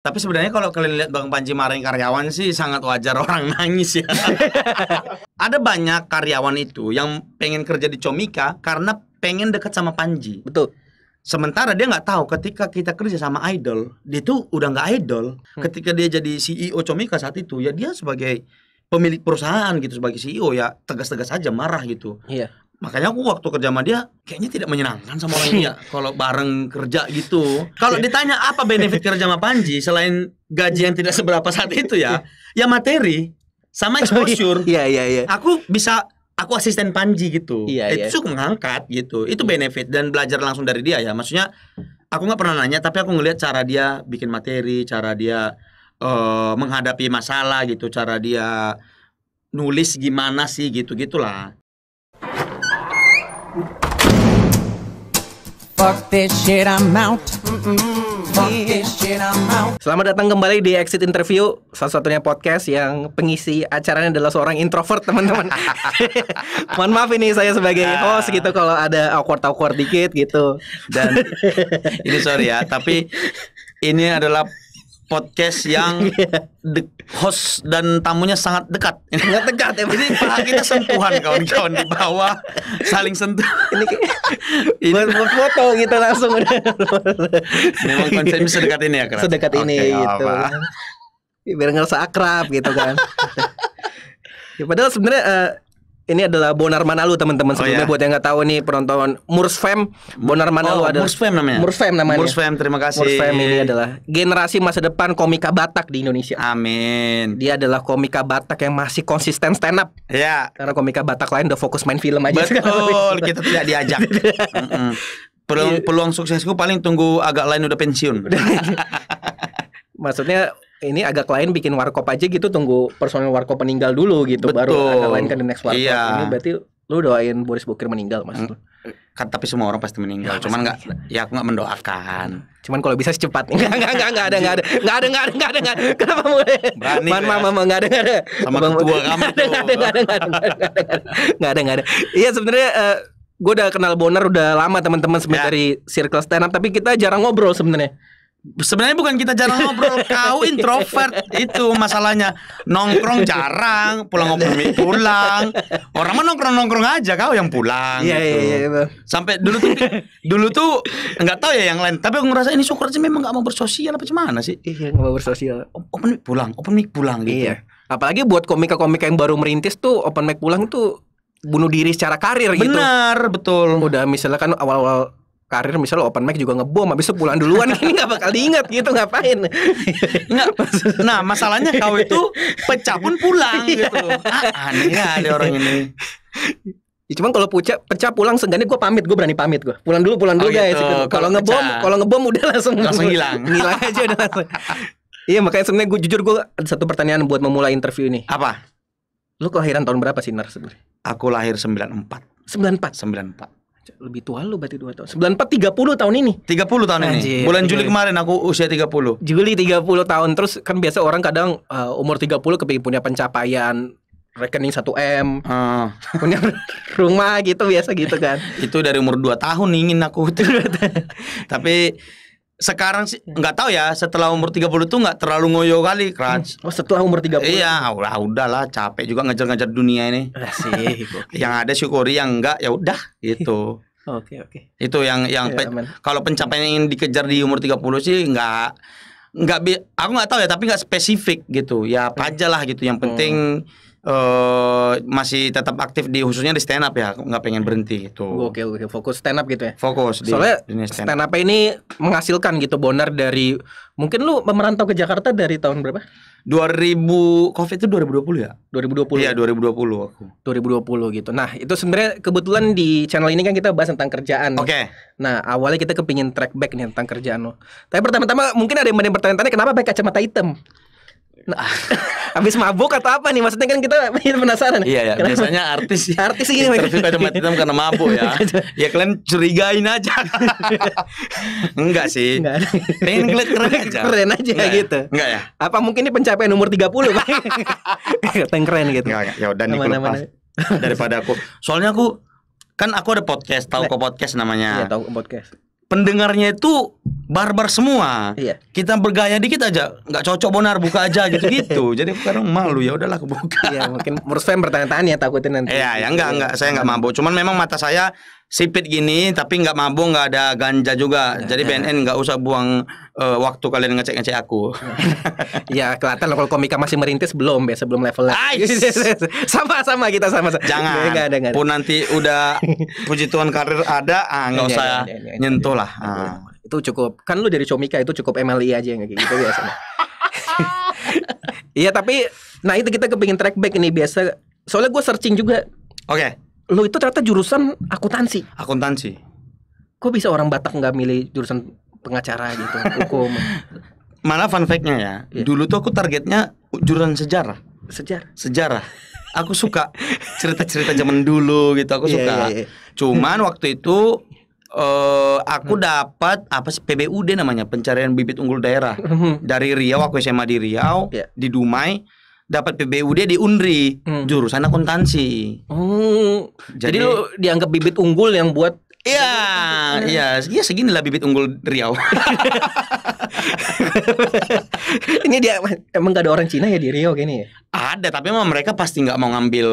Tapi sebenarnya kalau kalian lihat Bang Panji marahin karyawan sih sangat wajar orang nangis ya. Ada banyak karyawan itu yang pengen kerja di Comika karena pengen dekat sama Panji. Betul. Sementara dia nggak tahu ketika kita kerja sama idol, dia tuh udah nggak idol. Hmm. Ketika dia jadi CEO Comika saat itu, ya dia sebagai pemilik perusahaan gitu sebagai CEO ya tegas-tegas aja marah gitu. Iya. Makanya aku waktu kerja sama dia kayaknya tidak menyenangkan sama orang ini ya kalau bareng kerja gitu. Kalau ditanya apa benefit kerja sama Panji selain gaji yang tidak seberapa saat itu ya, ya materi sama oh, iya. exposure. Iya iya iya. Aku bisa aku asisten Panji gitu. Iya iya. Itu cukup mengangkat gitu. Itu benefit dan belajar langsung dari dia ya. Maksudnya aku nggak pernah nanya tapi aku ngelihat cara dia bikin materi, cara dia uh, menghadapi masalah gitu, cara dia nulis gimana sih gitu gitulah Selamat datang kembali di Exit Interview, salah satunya podcast yang pengisi acaranya adalah seorang introvert, teman-teman. Mohon maaf ini saya sebagai nah. host gitu kalau ada awkward-awkward dikit gitu. Dan ini sorry ya, tapi ini adalah podcast yang iya. de- host dan tamunya sangat dekat. Sangat dekat ya. Jadi paha kita sentuhan kawan-kawan di bawah, saling sentuh. Ini, ini buat, foto kita gitu langsung udah. Memang konsepnya sedekat ini ya, kan? Sedekat okay, ini gitu. Apa. Biar ngerasa akrab gitu kan. ya, padahal sebenarnya uh, ini adalah Bonar Manalu teman-teman oh, sebelumnya oh, iya? buat yang nggak tahu nih penonton Mursfam Bonar Manalu oh, adalah Mursfam namanya Mursfam namanya Mursfam terima kasih Mursfam ini adalah generasi masa depan komika Batak di Indonesia Amin dia adalah komika Batak yang masih konsisten stand up ya karena komika Batak lain udah fokus main film aja betul kita tidak diajak peluang iya. peluang suksesku paling tunggu agak lain udah pensiun maksudnya ini agak lain bikin warkop aja gitu tunggu personil warkop meninggal dulu gitu Betul. baru agak lain ke the next warkop iya. ini berarti lu doain Boris Bukir meninggal mas kan tapi semua orang pasti meninggal ya, cuman nggak ya aku nggak mendoakan cuman kalau bisa secepat nggak nggak nggak nggak ada nggak ada nggak ada nggak ada nggak ada, gak ada. kenapa mulai berani man mama mama nggak ada nggak ada sama ada ketua kamu nggak ada nggak ada nggak ada nggak ada nggak ada nggak ada iya sebenarnya uh, gue udah kenal Bonar udah lama teman-teman sebenarnya dari circle stand up tapi kita jarang ngobrol sebenarnya Sebenarnya bukan kita jarang ngobrol, kau introvert itu masalahnya. Nongkrong jarang, pulang ngobrol pulang. Orang mah nongkrong-nongkrong aja kau yang pulang. Iya iya gitu. iya. Sampai dulu tuh dulu tuh nggak tahu ya yang lain, tapi aku ngerasa ini syukur sih memang nggak mau bersosial apa gimana sih? Iya, nggak mau bersosial. Open mic pulang, open mic pulang gitu. Iya. Apalagi buat komika-komika yang baru merintis tuh open mic pulang tuh bunuh diri secara karir Bener, gitu. Benar, betul. Udah misalnya kan awal-awal karir misalnya open mic juga ngebom habis itu pulang duluan ini nggak bakal diingat gitu ngapain nggak nah masalahnya kau itu pecah pun pulang iya. gitu ah, aneh aneh ya ada orang ini Ya, cuman kalau pecah, pecah pulang seenggaknya gue pamit, gue berani pamit gue. Pulang dulu, pulang oh dulu oh, guys. Gitu. gitu. Kalau ngebom, kalau ngebom udah langsung langsung hilang. Hilang aja udah langsung. iya, makanya sebenarnya gue jujur gue ada satu pertanyaan buat memulai interview ini. Apa? Lu kelahiran tahun berapa sih Nar sebenarnya? Aku lahir 94. 94. 94 lebih tua lu berarti 2 tahun. 94 30 tahun ini. 30 tahun Anjir, ini. Bulan Juli kemarin aku usia 30. Juli 30 tahun. Terus kan biasa orang kadang uh, umur 30 kepingin punya pencapaian rekening 1M. Uh. Ah. Punya rumah gitu biasa gitu kan. Itu dari umur 2 tahun ingin aku. Tapi sekarang sih nggak tahu ya setelah umur 30 tuh nggak terlalu ngoyo kali crunch. Hmm. Oh, setelah umur 30. Iya, udah udahlah capek juga ngejar-ngejar dunia ini. Asik. yang ada syukuri yang enggak ya udah gitu. Oke, oke. Okay. Itu yang yang iya, pe kalau pencapaian yang dikejar di umur 30 sih nggak nggak aku nggak tahu ya tapi nggak spesifik gitu. Ya apa hmm. aja lah gitu. Yang hmm. penting hmm uh, masih tetap aktif di khususnya di stand up ya nggak pengen berhenti itu. Oh, oke oke fokus stand up gitu ya fokus di soalnya di stand, stand up ini menghasilkan gitu bonar dari mungkin lu merantau ke Jakarta dari tahun berapa 2000 covid itu 2020 ya 2020 iya 2020 aku 2020 gitu nah itu sebenarnya kebetulan di channel ini kan kita bahas tentang kerjaan oke okay. nah awalnya kita kepingin track back nih tentang kerjaan lo tapi pertama-tama mungkin ada yang bertanya-tanya kenapa pakai kacamata hitam Nah, habis mabuk atau apa nih? Maksudnya kan kita penasaran. Iya, ya. biasanya artis artis gini interview pada mati hitam karena mabuk ya. ya kalian curigain aja. enggak sih. Pengen keren, keren aja. Keren aja enggak ya? gitu. Ya? Enggak ya? Apa mungkin ini pencapaian umur 30, Pak? Keren keren gitu. Enggak, ya udah nih daripada aku. Soalnya aku kan aku ada podcast, tahu kok podcast namanya. Iya, tahu podcast pendengarnya itu barbar semua. Iya. Kita bergaya dikit aja, nggak cocok bonar buka aja gitu-gitu. Gitu. Jadi aku kadang malu ya udahlah aku buka. Iya, mungkin menurut saya bertanya-tanya takutin nanti. Iya, ya enggak enggak, saya enggak mampu. Cuman memang mata saya sipit gini tapi nggak mabuk nggak ada ganja juga jadi iya. BNN nggak usah buang uh, waktu kalian ngecek ngecek aku ya kelihatan lo kalau komika masih merintis belum ya sebelum level sama sama kita sama, sama. jangan gak ada, gak ada. pun nanti udah puji Tuhan karir ada ah nggak usah nyentuh lah ah. itu cukup kan lu dari comika itu cukup MLI aja yang kayak gitu biasanya Iya tapi Nah itu kita kepingin track back ini biasa Soalnya gue searching juga Oke okay lo itu ternyata jurusan akuntansi. Akuntansi. Kok bisa orang Batak nggak milih jurusan pengacara gitu, hukum? mana fun fact ya, yeah. dulu tuh aku targetnya jurusan sejarah. Sejarah. Sejarah. Aku suka cerita-cerita zaman dulu gitu, aku iya, suka. Yeah, yeah. Cuman waktu itu Uh, aku hmm. dapat apa sih PBUD namanya pencarian bibit unggul daerah hmm. dari Riau aku SMA di Riau yeah. di Dumai dapat dia di Unri hmm. jurusan akuntansi. Oh, jadi, jadi lu dianggap bibit unggul yang buat Iya, iya, iya segini lah bibit unggul Riau. ini dia emang gak ada orang Cina ya di Riau gini ya? Ada, tapi emang mereka pasti nggak mau ngambil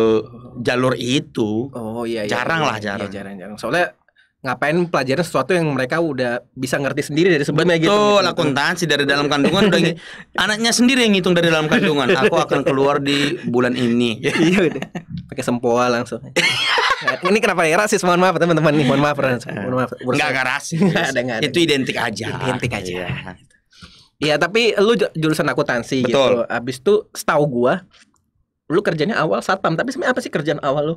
jalur itu. Oh iya, iya jarang iya, lah jarang. Iya, jarang, jarang. Soalnya ngapain pelajaran sesuatu yang mereka udah bisa ngerti sendiri dari sebelumnya gitu. Betul, gitu. akuntansi dari dalam kandungan udah anaknya sendiri yang ngitung dari dalam kandungan. Aku akan keluar di bulan ini. iya udah. Pakai sempoa langsung. ini kenapa ya rasis? Mohon maaf teman-teman nih, mohon maaf rasis. Mohon maaf. Enggak enggak rasis. ada, enggak ada. Itu identik aja. Identik aja. Iya. Ya, tapi lu jurusan akuntansi gitu. Abis itu setahu gua lu kerjanya awal satpam, tapi sebenarnya apa sih kerjaan awal lu?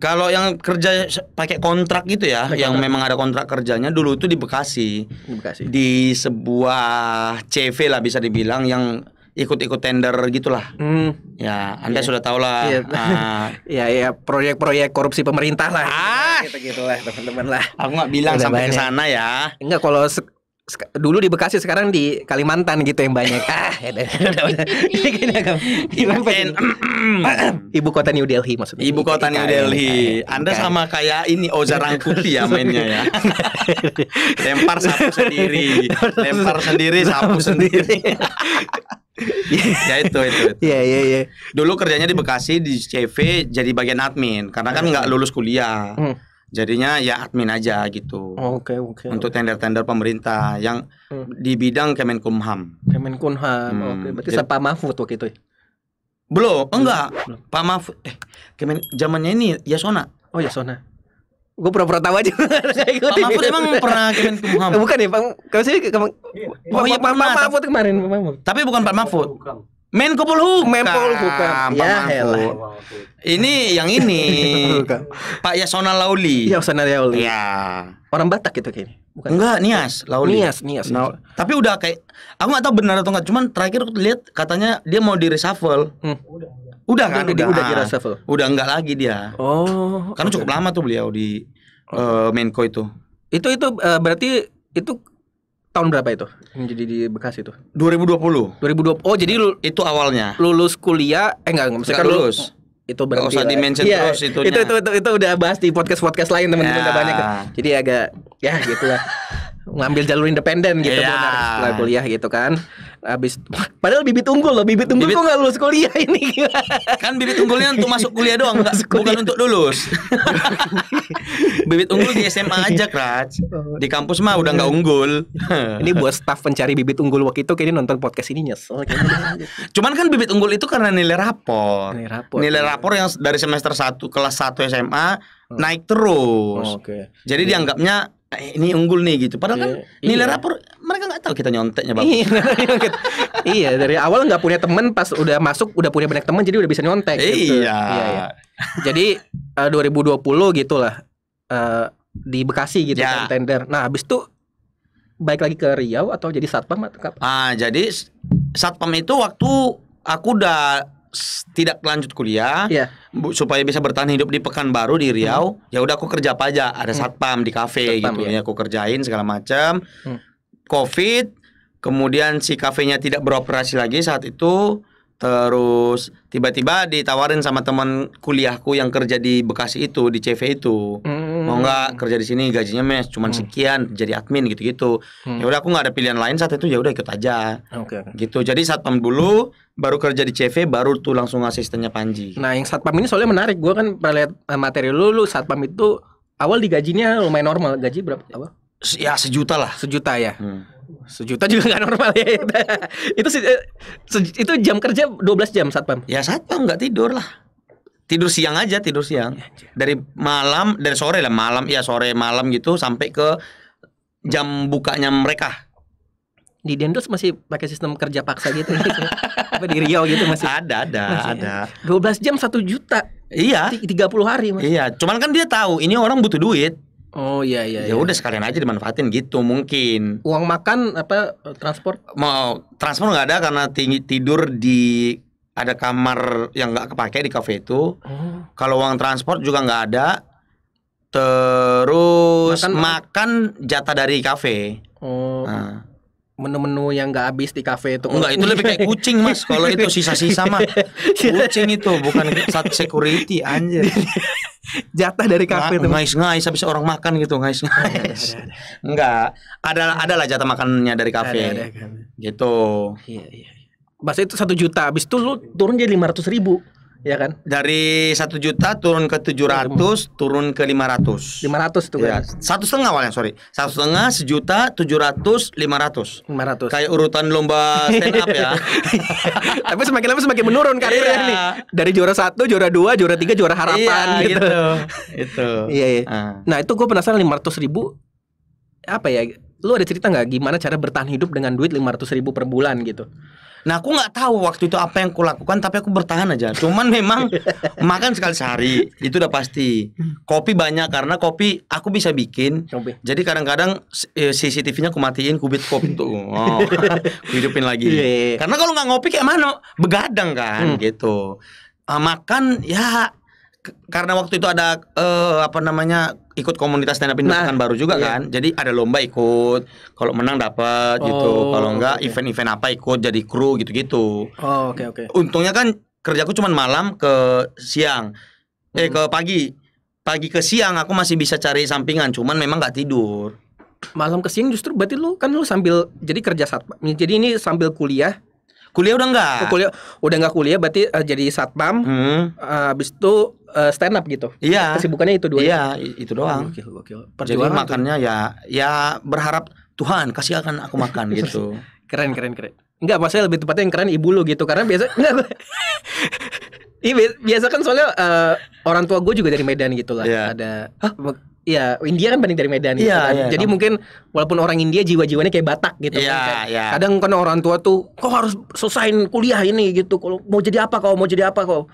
Kalau yang kerja pakai kontrak gitu ya, pake yang kontrak. memang ada kontrak kerjanya dulu itu di Bekasi. Di Bekasi. Di sebuah CV lah bisa dibilang yang ikut-ikut tender gitulah. Hmm. Ya, Anda yeah. sudah tahu lah. Iya, yeah. iya, ya, proyek-proyek korupsi pemerintah lah. Ah, gitu-gitu lah, teman-teman lah. Aku nggak bilang Udah sampai ke sana ya. Enggak kalau dulu di Bekasi sekarang di Kalimantan gitu yang banyak ah ibu kota New Delhi maksudnya ibu kota New Delhi Anda sama kayak ini Oza Rangkuti ya mainnya ya lempar sapu sendiri lempar sendiri sapu sendiri ya itu itu. ya ya ya Dulu kerjanya di Bekasi di CV jadi bagian admin karena kan hmm. nggak lulus kuliah. Hmm jadinya ya admin aja gitu. Oke okay, oke. Okay, Untuk tender-tender pemerintah yang hmm. di bidang Kemenkumham. Kemenkumham. Hmm. Oke. Okay. Berarti Pak Mahfud waktu itu. Ya? Belum, enggak. Belum. Pak Mahfud eh Kemen zamannya ini Yasona. Oh Yasona. Gue pura-pura tahu aja. Pak Mahfud emang pernah Kemenkumham. Bukan ya, Pak. Kalau sih iya, Oh Pak, Pak, Mahfud kemarin, Pak Mahfud. Tapi bukan Pak Mahfud. Menko Polhukam. Menko Polhukam. Ya, ya Ini yang ini. Pak Yasona Lauli. Ya Yasona Lauli. Ya. Orang Batak gitu kayaknya. Bukan. Enggak, Nias, Lauli. Nias, Nias. Nah, tapi udah kayak aku nggak tahu benar atau enggak, cuman terakhir aku lihat katanya dia mau di reshuffle. Hmm. Udah. Udah kan, kan? Udah, udah, udah di reshuffle. Udah enggak lagi dia. Oh. Karena okay. cukup lama tuh beliau di uh, Menko itu. Itu itu uh, berarti itu tahun berapa itu menjadi di Bekasi itu? 2020. 2020. Oh, jadi lu itu awalnya. Lulus kuliah eh enggak enggak Sekarang lulus. Itu berarti. usah dimention ya, terus itunya. Itu, itu itu itu udah bahas di podcast-podcast lain teman-teman ya. udah banyak. Jadi agak ya gitulah. Ngambil jalur independen gitu ya. benar setelah kuliah gitu kan. Habis padahal bibit unggul loh, bibit unggul bibit... kok gak lulus kuliah ini. kan bibit unggulnya untuk masuk kuliah doang, gak, kuliah. bukan untuk lulus. bibit unggul di SMA aja, Kraj. Oh. Di kampus mah udah gak iya. unggul. ini buat staff pencari bibit unggul waktu itu kayaknya nonton podcast ini nyesel Cuman kan bibit unggul itu karena nilai rapor. Nilai rapor. Nilai iya. rapor yang dari semester 1 kelas 1 SMA hmm. naik terus. Oh, Okay. Jadi yeah. dianggapnya Eh, ini unggul nih gitu. Padahal yeah. kan iya, nilai iya. rapor mereka nggak tahu kita nyonteknya bang. Iya, iya dari awal nggak punya temen pas udah masuk udah punya banyak temen jadi udah bisa nyontek. Gitu. Iya. iya, iya. Jadi uh, 2020 gitulah uh, di Bekasi gitu yeah. kan tender. Nah habis itu baik lagi ke Riau atau jadi satpam atau apa? Ah jadi satpam itu waktu aku udah tidak lanjut kuliah yeah. bu, supaya bisa bertahan hidup di Pekanbaru di Riau hmm. ya udah aku kerja apa aja ada hmm. satpam di kafe satpam, gitu iya. ya. aku kerjain segala macam hmm. covid kemudian si kafenya tidak beroperasi lagi saat itu terus tiba-tiba ditawarin sama teman kuliahku yang kerja di Bekasi itu di CV itu hmm. mau nggak kerja di sini gajinya mes cuman hmm. sekian jadi admin gitu-gitu hmm. ya udah aku nggak ada pilihan lain saat itu ya udah ikut aja okay. gitu jadi satpam dulu hmm baru kerja di CV baru tuh langsung asistennya Panji. Nah, yang satpam ini soalnya menarik. Gua kan pernah lihat eh, materi lu, lu satpam itu awal digajinya lumayan normal. Gaji berapa awal? Ya sejuta lah. Sejuta ya. Hmm. Sejuta juga nggak normal ya. itu eh, se, itu jam kerja 12 jam satpam. Ya satpam nggak tidur lah. Tidur siang aja, tidur siang. Iya, dari malam, dari sore lah, malam ya sore malam gitu sampai ke jam bukanya mereka. Di Dendos masih pakai sistem kerja paksa gitu. apa di Riau gitu masih ada ada masih, ada. 12 jam satu juta. Iya. tiga puluh hari mas. Iya, cuman kan dia tahu ini orang butuh duit. Oh iya iya. Ya iya. udah iya. sekalian aja dimanfaatin gitu mungkin. Uang makan apa transport? Mau transport nggak ada karena tinggi tidur di ada kamar yang nggak kepake di kafe itu. Oh. Kalau uang transport juga nggak ada. Terus makan, makan jatah dari kafe. Oh. Nah menu-menu yang nggak habis di kafe itu. Enggak, itu lebih kayak kucing, Mas. Kalau itu sisa-sisa mah iya. kucing itu bukan satu security anjir. Jatah dari kafe itu. Ngais ngais habis orang makan gitu, ngais ngais. Enggak, ada ada lah jatah makannya dari kafe. Ada, ada, ada. Gitu. Iya, iya. iya. Bahasa itu satu juta, habis itu lu turun jadi lima ratus ribu ya kan? Dari satu juta turun ke tujuh ratus, turun ke lima ratus. Lima ratus tuh kan? Satu setengah awalnya sorry, satu setengah, sejuta, tujuh ratus, lima ratus. Lima ratus. Kayak urutan lomba stand up ya. Tapi semakin lama semakin menurun karirnya ini. Iya. nih. Dari juara satu, juara dua, juara tiga, juara iya, harapan iya, gitu. gitu. itu. Iya. iya. Uh. Nah itu gue penasaran lima ratus ribu apa ya? Lu ada cerita nggak gimana cara bertahan hidup dengan duit lima ratus ribu per bulan gitu? Nah aku nggak tahu waktu itu apa yang aku lakukan tapi aku bertahan aja. Cuman memang makan sekali sehari itu udah pasti. Kopi banyak karena kopi aku bisa bikin. Kopi. Jadi kadang-kadang e, CCTV-nya aku matiin, kubit kopi tuh, oh, hidupin lagi. Yeah. Iya, iya. Karena kalau nggak ngopi kayak mana? Begadang kan hmm. gitu. Ah, makan ya karena waktu itu ada uh, apa namanya ikut komunitas stand up Indonesia nah, baru juga iya. kan. Jadi ada lomba ikut. Kalau menang dapat gitu. oh, gitu. Kalau enggak event-event okay. apa ikut jadi kru gitu-gitu. Oh, oke okay, oke. Okay. Untungnya kan kerjaku cuma malam ke siang. Eh hmm. ke pagi. Pagi ke siang aku masih bisa cari sampingan, cuman memang nggak tidur. Malam ke siang justru berarti lu kan lu sambil jadi kerja satpam. Jadi ini sambil kuliah Kuliah udah enggak? Oh, kuliah udah enggak kuliah berarti uh, jadi satpam. Hmm. Uh, habis itu uh, stand up gitu. Iya. Kesibukannya itu dua. Iya, ya? itu doang. Gokil, gokil. Jadi makannya tuh. ya ya berharap Tuhan kasih akan aku makan gitu. Keren keren keren. Enggak, maksudnya lebih tepatnya yang keren ibu lu gitu karena biasa enggak Iya biasa kan soalnya uh, orang tua gue juga dari Medan gitu lah. Yeah. Ada huh? Iya, India kan paling dari Medan gitu ya. yeah, kan. Yeah, Jadi yeah. mungkin walaupun orang India jiwa-jiwanya kayak Batak gitu yeah, kan. Yeah. Iya. Kadang kan orang tua tuh kau harus selesain kuliah ini gitu. Kalau mau jadi apa kau, mau jadi apa kau.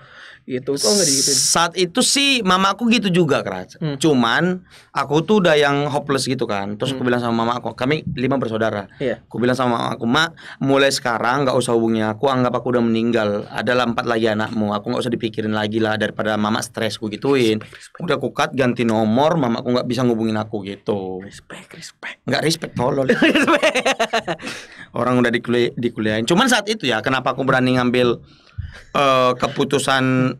Gitu kok nggak Saat itu sih mamaku gitu juga keras. Hmm. Cuman aku tuh udah yang hopeless gitu kan. Terus hmm. aku bilang sama mama aku, kami lima bersaudara. yeah. Aku bilang sama mama aku, mak mulai sekarang nggak usah hubungi aku, anggap aku udah meninggal. Ada empat lagi anakmu, aku nggak usah dipikirin lagi lah daripada mama stres ku gituin. Respect, respect. Udah kukat ganti nomor, mama aku nggak bisa ngubungin aku gitu. Respect, respect. Nggak respect tolol. Orang udah dikuliah, dikuliahin. Cuman saat itu ya, kenapa aku berani ngambil uh, keputusan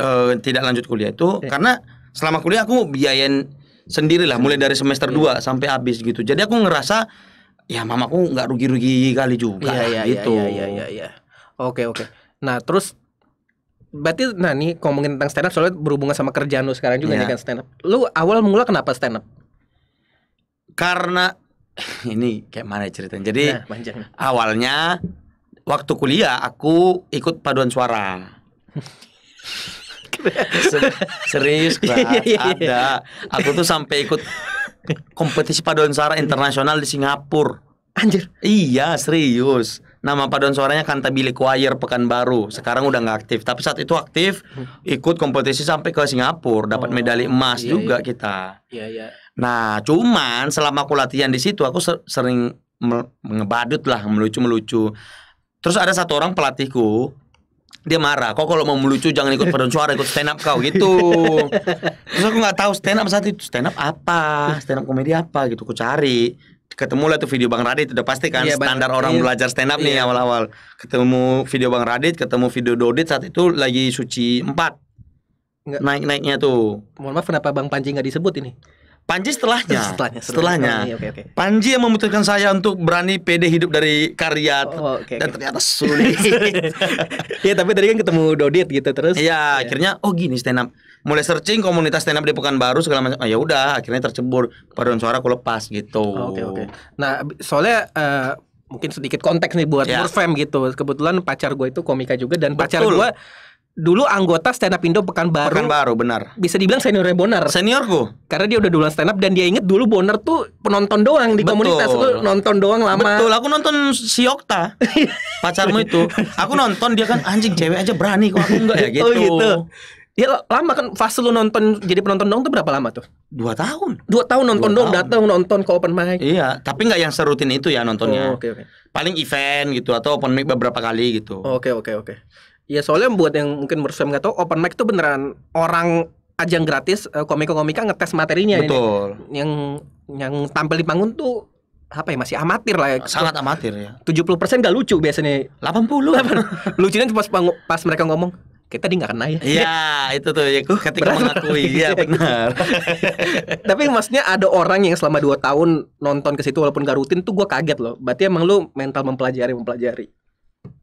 uh, tidak lanjut kuliah itu yeah. karena selama kuliah aku biayain sendirilah mulai dari semester yeah. sampai habis gitu. Jadi aku ngerasa ya mamaku nggak rugi-rugi kali juga yeah, yeah, gitu. Iya iya iya iya. Oke oke. Nah, terus berarti nah nih ngomongin tentang stand up soalnya berhubungan sama kerjaan lu sekarang juga yeah. kan stand up. Lu awal mula kenapa stand up? Karena ini kayak mana ceritanya Jadi nah, awalnya waktu kuliah aku ikut paduan suara. Serius Klas, iya, iya, iya. ada. Aku tuh sampai ikut kompetisi paduan suara internasional di Singapura. Anjir. Iya, serius. Nama paduan suaranya tabili Choir Pekanbaru. Sekarang udah nggak aktif, tapi saat itu aktif hmm. ikut kompetisi sampai ke Singapura, dapat oh, medali emas iya, juga iya. kita. Iya, iya. Nah, cuman selama aku latihan di situ aku sering ngebadut lah, melucu-melucu. Terus ada satu orang pelatihku dia marah kok kalau mau melucu jangan ikut paduan suara ikut stand up kau gitu terus aku nggak tahu stand up saat itu stand up apa stand up komedi apa gitu aku cari ketemu lah tuh video Bang Radit udah pasti kan iya, standar orang iya. belajar stand up iya. nih awal-awal ketemu video Bang Radit ketemu video Dodit saat itu lagi suci 4 naik-naiknya tuh mohon maaf kenapa Bang Panji nggak disebut ini Panji setelahnya. Setelahnya. Setelahnya. setelahnya. setelahnya. Okay, okay. Panji yang memutuskan saya untuk berani pede hidup dari karya oh, okay, dan ternyata sulit. Iya, tapi tadi kan ketemu Dodit gitu terus. Iya, yeah. akhirnya oh gini stand up. Mulai searching komunitas stand up di Pekanbaru segala macam. Oh, ya udah, akhirnya tercebur paduan suara aku lepas gitu. Oke, oh, oke. Okay, okay. Nah, soalnya uh, mungkin sedikit konteks nih buat yeah. Murfam gitu. Kebetulan pacar gue itu komika juga dan Betul. pacar gue dulu anggota stand up Indo pekan baru, benar. Bisa dibilang seniornya Bonar. Seniorku. Karena dia udah duluan stand up dan dia inget dulu Bonar tuh penonton doang di Betul. komunitas itu nonton doang lama. Betul, aku nonton si Okta. pacarmu itu. Aku nonton dia kan anjing cewek aja berani kok aku enggak ya gitu. Oh gitu. Ya lama kan fase lu nonton jadi penonton dong tuh berapa lama tuh? Dua tahun. Dua tahun nonton dong datang nonton ke open mic. Iya, tapi nggak yang serutin itu ya nontonnya. Oh, okay, okay. Paling event gitu atau open mic beberapa kali gitu. Oh, oke okay, oke okay, oke. Okay. Ya soalnya buat yang mungkin bersuam nggak tahu open mic itu beneran orang ajang gratis eh, komika-komika ngetes materinya Betul. ini. Yang yang tampil di panggung tuh apa ya masih amatir lah ya. Sangat amatir ya. Tujuh puluh persen gak lucu biasanya. 80. 80. Lucunya pas pas mereka ngomong kita tadi nggak kena ya. Iya, itu tuh ya uh, ketika berat, mengakui. Iya, benar. Tapi maksudnya ada orang yang selama dua tahun nonton ke situ walaupun gak rutin tuh gua kaget loh. Berarti emang lu mental mempelajari mempelajari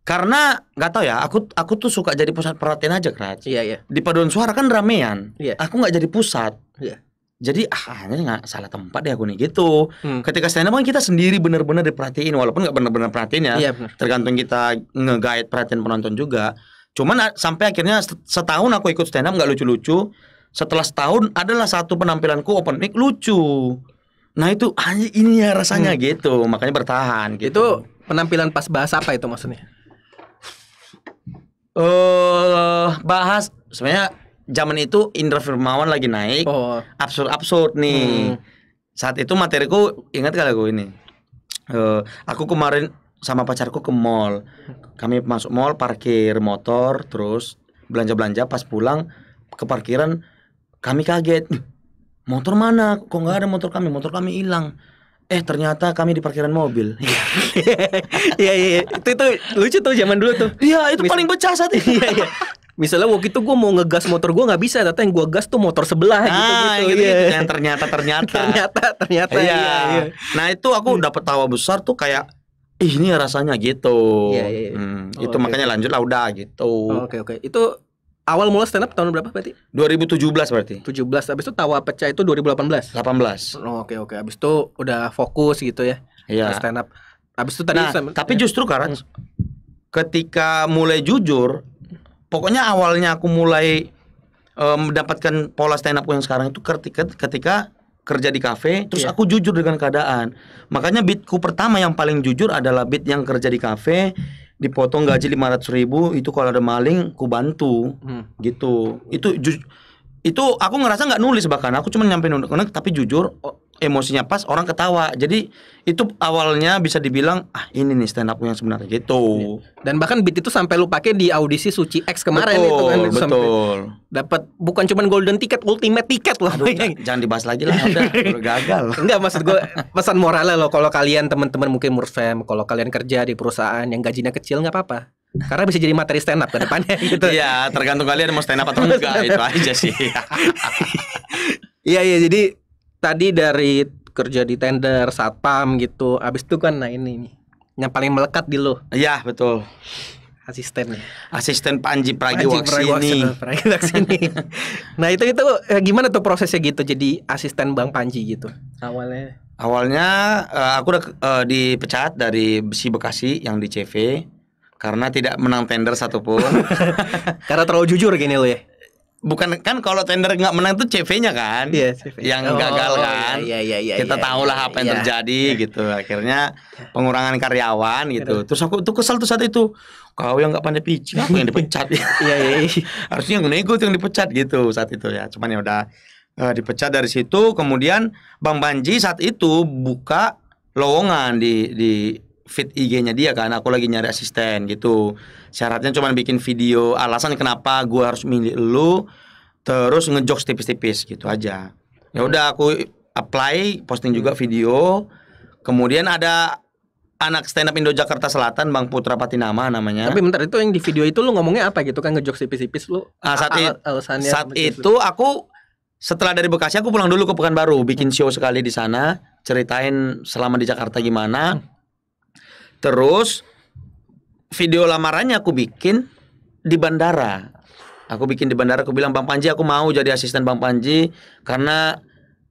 karena nggak tahu ya aku aku tuh suka jadi pusat perhatian aja Krat iya iya di paduan suara kan ramean iya aku nggak jadi pusat iya jadi ah ini nggak salah tempat deh aku nih gitu hmm. ketika stand up kan kita sendiri benar-benar diperhatiin walaupun nggak benar-benar perhatiin ya iya, tergantung kita ngegait perhatian penonton juga cuman ah, sampai akhirnya setahun aku ikut stand up nggak lucu-lucu setelah setahun adalah satu penampilanku open mic lucu nah itu ini ya rasanya hmm. gitu makanya bertahan gitu. itu Penampilan pas bahas apa itu maksudnya? Eh uh, bahas sebenarnya zaman itu Indra Firmawan lagi naik. Oh. Absurd-absurd nih. Hmm. Saat itu materiku ingat kali gue ini. Uh, aku kemarin sama pacarku ke mall. Kami masuk mall parkir motor terus belanja-belanja pas pulang ke parkiran kami kaget. Motor mana? Kok nggak ada motor kami? Motor kami hilang eh ternyata kami di parkiran mobil iya. Iya, iya iya itu itu lucu tuh zaman dulu tuh iya itu Mis paling pecah saat itu iya iya Misalnya waktu itu gue mau ngegas motor gue nggak bisa, ternyata yang gue gas tuh motor sebelah ah, gitu gitu. gitu gitu. Iya. Yang ternyata ternyata. ternyata ternyata. Iya. iya, iya. Nah itu aku hmm. dapat tawa besar tuh kayak Ih, ini rasanya gitu. Iya, iya. iya. Hmm, oh, itu okay. makanya lanjutlah udah gitu. Oke oh, oke. Okay, okay. Itu awal mula stand up tahun berapa berarti? 2017 berarti. 17. Habis itu Tawa Pecah itu 2018. 18. Oh, oke okay, oke. Okay. Habis itu udah fokus gitu ya. Iya. Stand up. Habis itu tadi nah, saya, tapi ya. justru karena hmm. ketika mulai jujur, pokoknya awalnya aku mulai um, mendapatkan pola stand up yang sekarang itu ketika ketika kerja di kafe terus yeah. aku jujur dengan keadaan. Makanya beatku pertama yang paling jujur adalah beat yang kerja di kafe dipotong gaji lima ratus ribu itu kalau ada maling ku bantu hmm. gitu itu ju, itu aku ngerasa nggak nulis bahkan aku cuma nyampein undang-undang tapi jujur emosinya pas orang ketawa jadi itu awalnya bisa dibilang ah ini nih stand up yang sebenarnya gitu dan bahkan beat itu sampai lu pakai di audisi Suci X kemarin betul, itu kan betul. betul dapat bukan cuman golden ticket ultimate ticket loh Aduh, jangan, dibahas lagi lah udah gagal enggak maksud gue pesan moralnya loh kalau kalian teman-teman mungkin murfem kalau kalian kerja di perusahaan yang gajinya kecil nggak apa-apa karena bisa jadi materi stand up ke depannya gitu. Iya, tergantung kalian mau stand up atau enggak itu aja sih. Iya iya jadi tadi dari kerja di tender, satpam gitu. Abis itu kan nah ini nih. Yang paling melekat di lo. Iya, betul. Asistennya. Asisten Panji Pragiwaksono. Pragiwaksono. nah, itu itu eh, gimana tuh prosesnya gitu jadi asisten Bang Panji gitu. Awalnya Awalnya eh, aku udah eh, dipecat dari Besi Bekasi yang di CV karena tidak menang tender satupun. karena terlalu jujur gini lo ya bukan kan kalau tender nggak menang tuh CV-nya kan yeah, CV. yang oh, gagal oh, kan yeah, yeah, yeah, kita yeah, tahu lah yeah, apa yang yeah. terjadi yeah. gitu akhirnya pengurangan karyawan gitu iya. terus aku tuh kesel tuh saat itu kau yang nggak pandai pijit aku yang dipecat ya yeah, yeah. harusnya yang nego yang dipecat gitu saat itu ya cuman ya udah uh, dipecat dari situ kemudian Bang Banji saat itu buka lowongan di di fit IG-nya dia kan aku lagi nyari asisten gitu syaratnya cuma bikin video alasan kenapa gue harus milih lu terus ngejok tipis-tipis gitu aja ya udah aku apply posting juga video kemudian ada anak stand up Indo Jakarta Selatan Bang Putra Patinama namanya. Tapi bentar itu yang di video itu lu ngomongnya apa gitu kan ngejok tipis-tipis lu. Nah, saat, it, alasannya saat gitu. itu aku setelah dari Bekasi aku pulang dulu ke Pekanbaru bikin show sekali di sana ceritain selama di Jakarta gimana. Hmm. Terus video lamarannya aku bikin di bandara. Aku bikin di bandara, aku bilang Bang Panji aku mau jadi asisten Bang Panji karena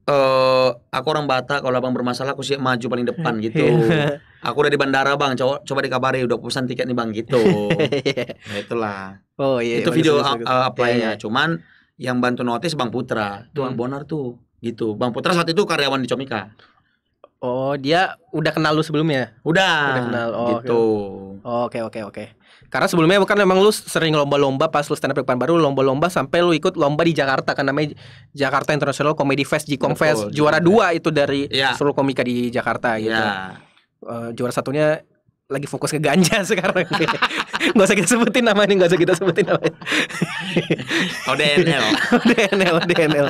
uh, aku orang Batak kalau abang bermasalah aku siap maju paling depan gitu. Iya. aku udah di bandara bang, coba coba dikabari udah pesan tiket nih bang gitu. nah, itulah. Oh iya. Itu iya, video uh, apply-nya. Iya, iya, Cuman yang bantu notis Bang Putra, Tuan hmm. Bonar tuh gitu. Bang Putra saat itu karyawan di Comika. Oh, dia udah kenal lu sebelumnya? Udah. Udah kenal. Oh, gitu. Oke, oke, oke. Karena sebelumnya bukan memang lu sering lomba-lomba pas lu stand up depan baru lomba-lomba sampai lu ikut lomba di Jakarta kan namanya Jakarta International Comedy Fest Jikong Betul, Fest juara dua itu dari ya. seluruh komika di Jakarta gitu. Ya. Uh, juara satunya lagi fokus ke ganja sekarang. Gak usah kita sebutin namanya, gak usah kita sebutin namanya oh DNL. DNL, DNL.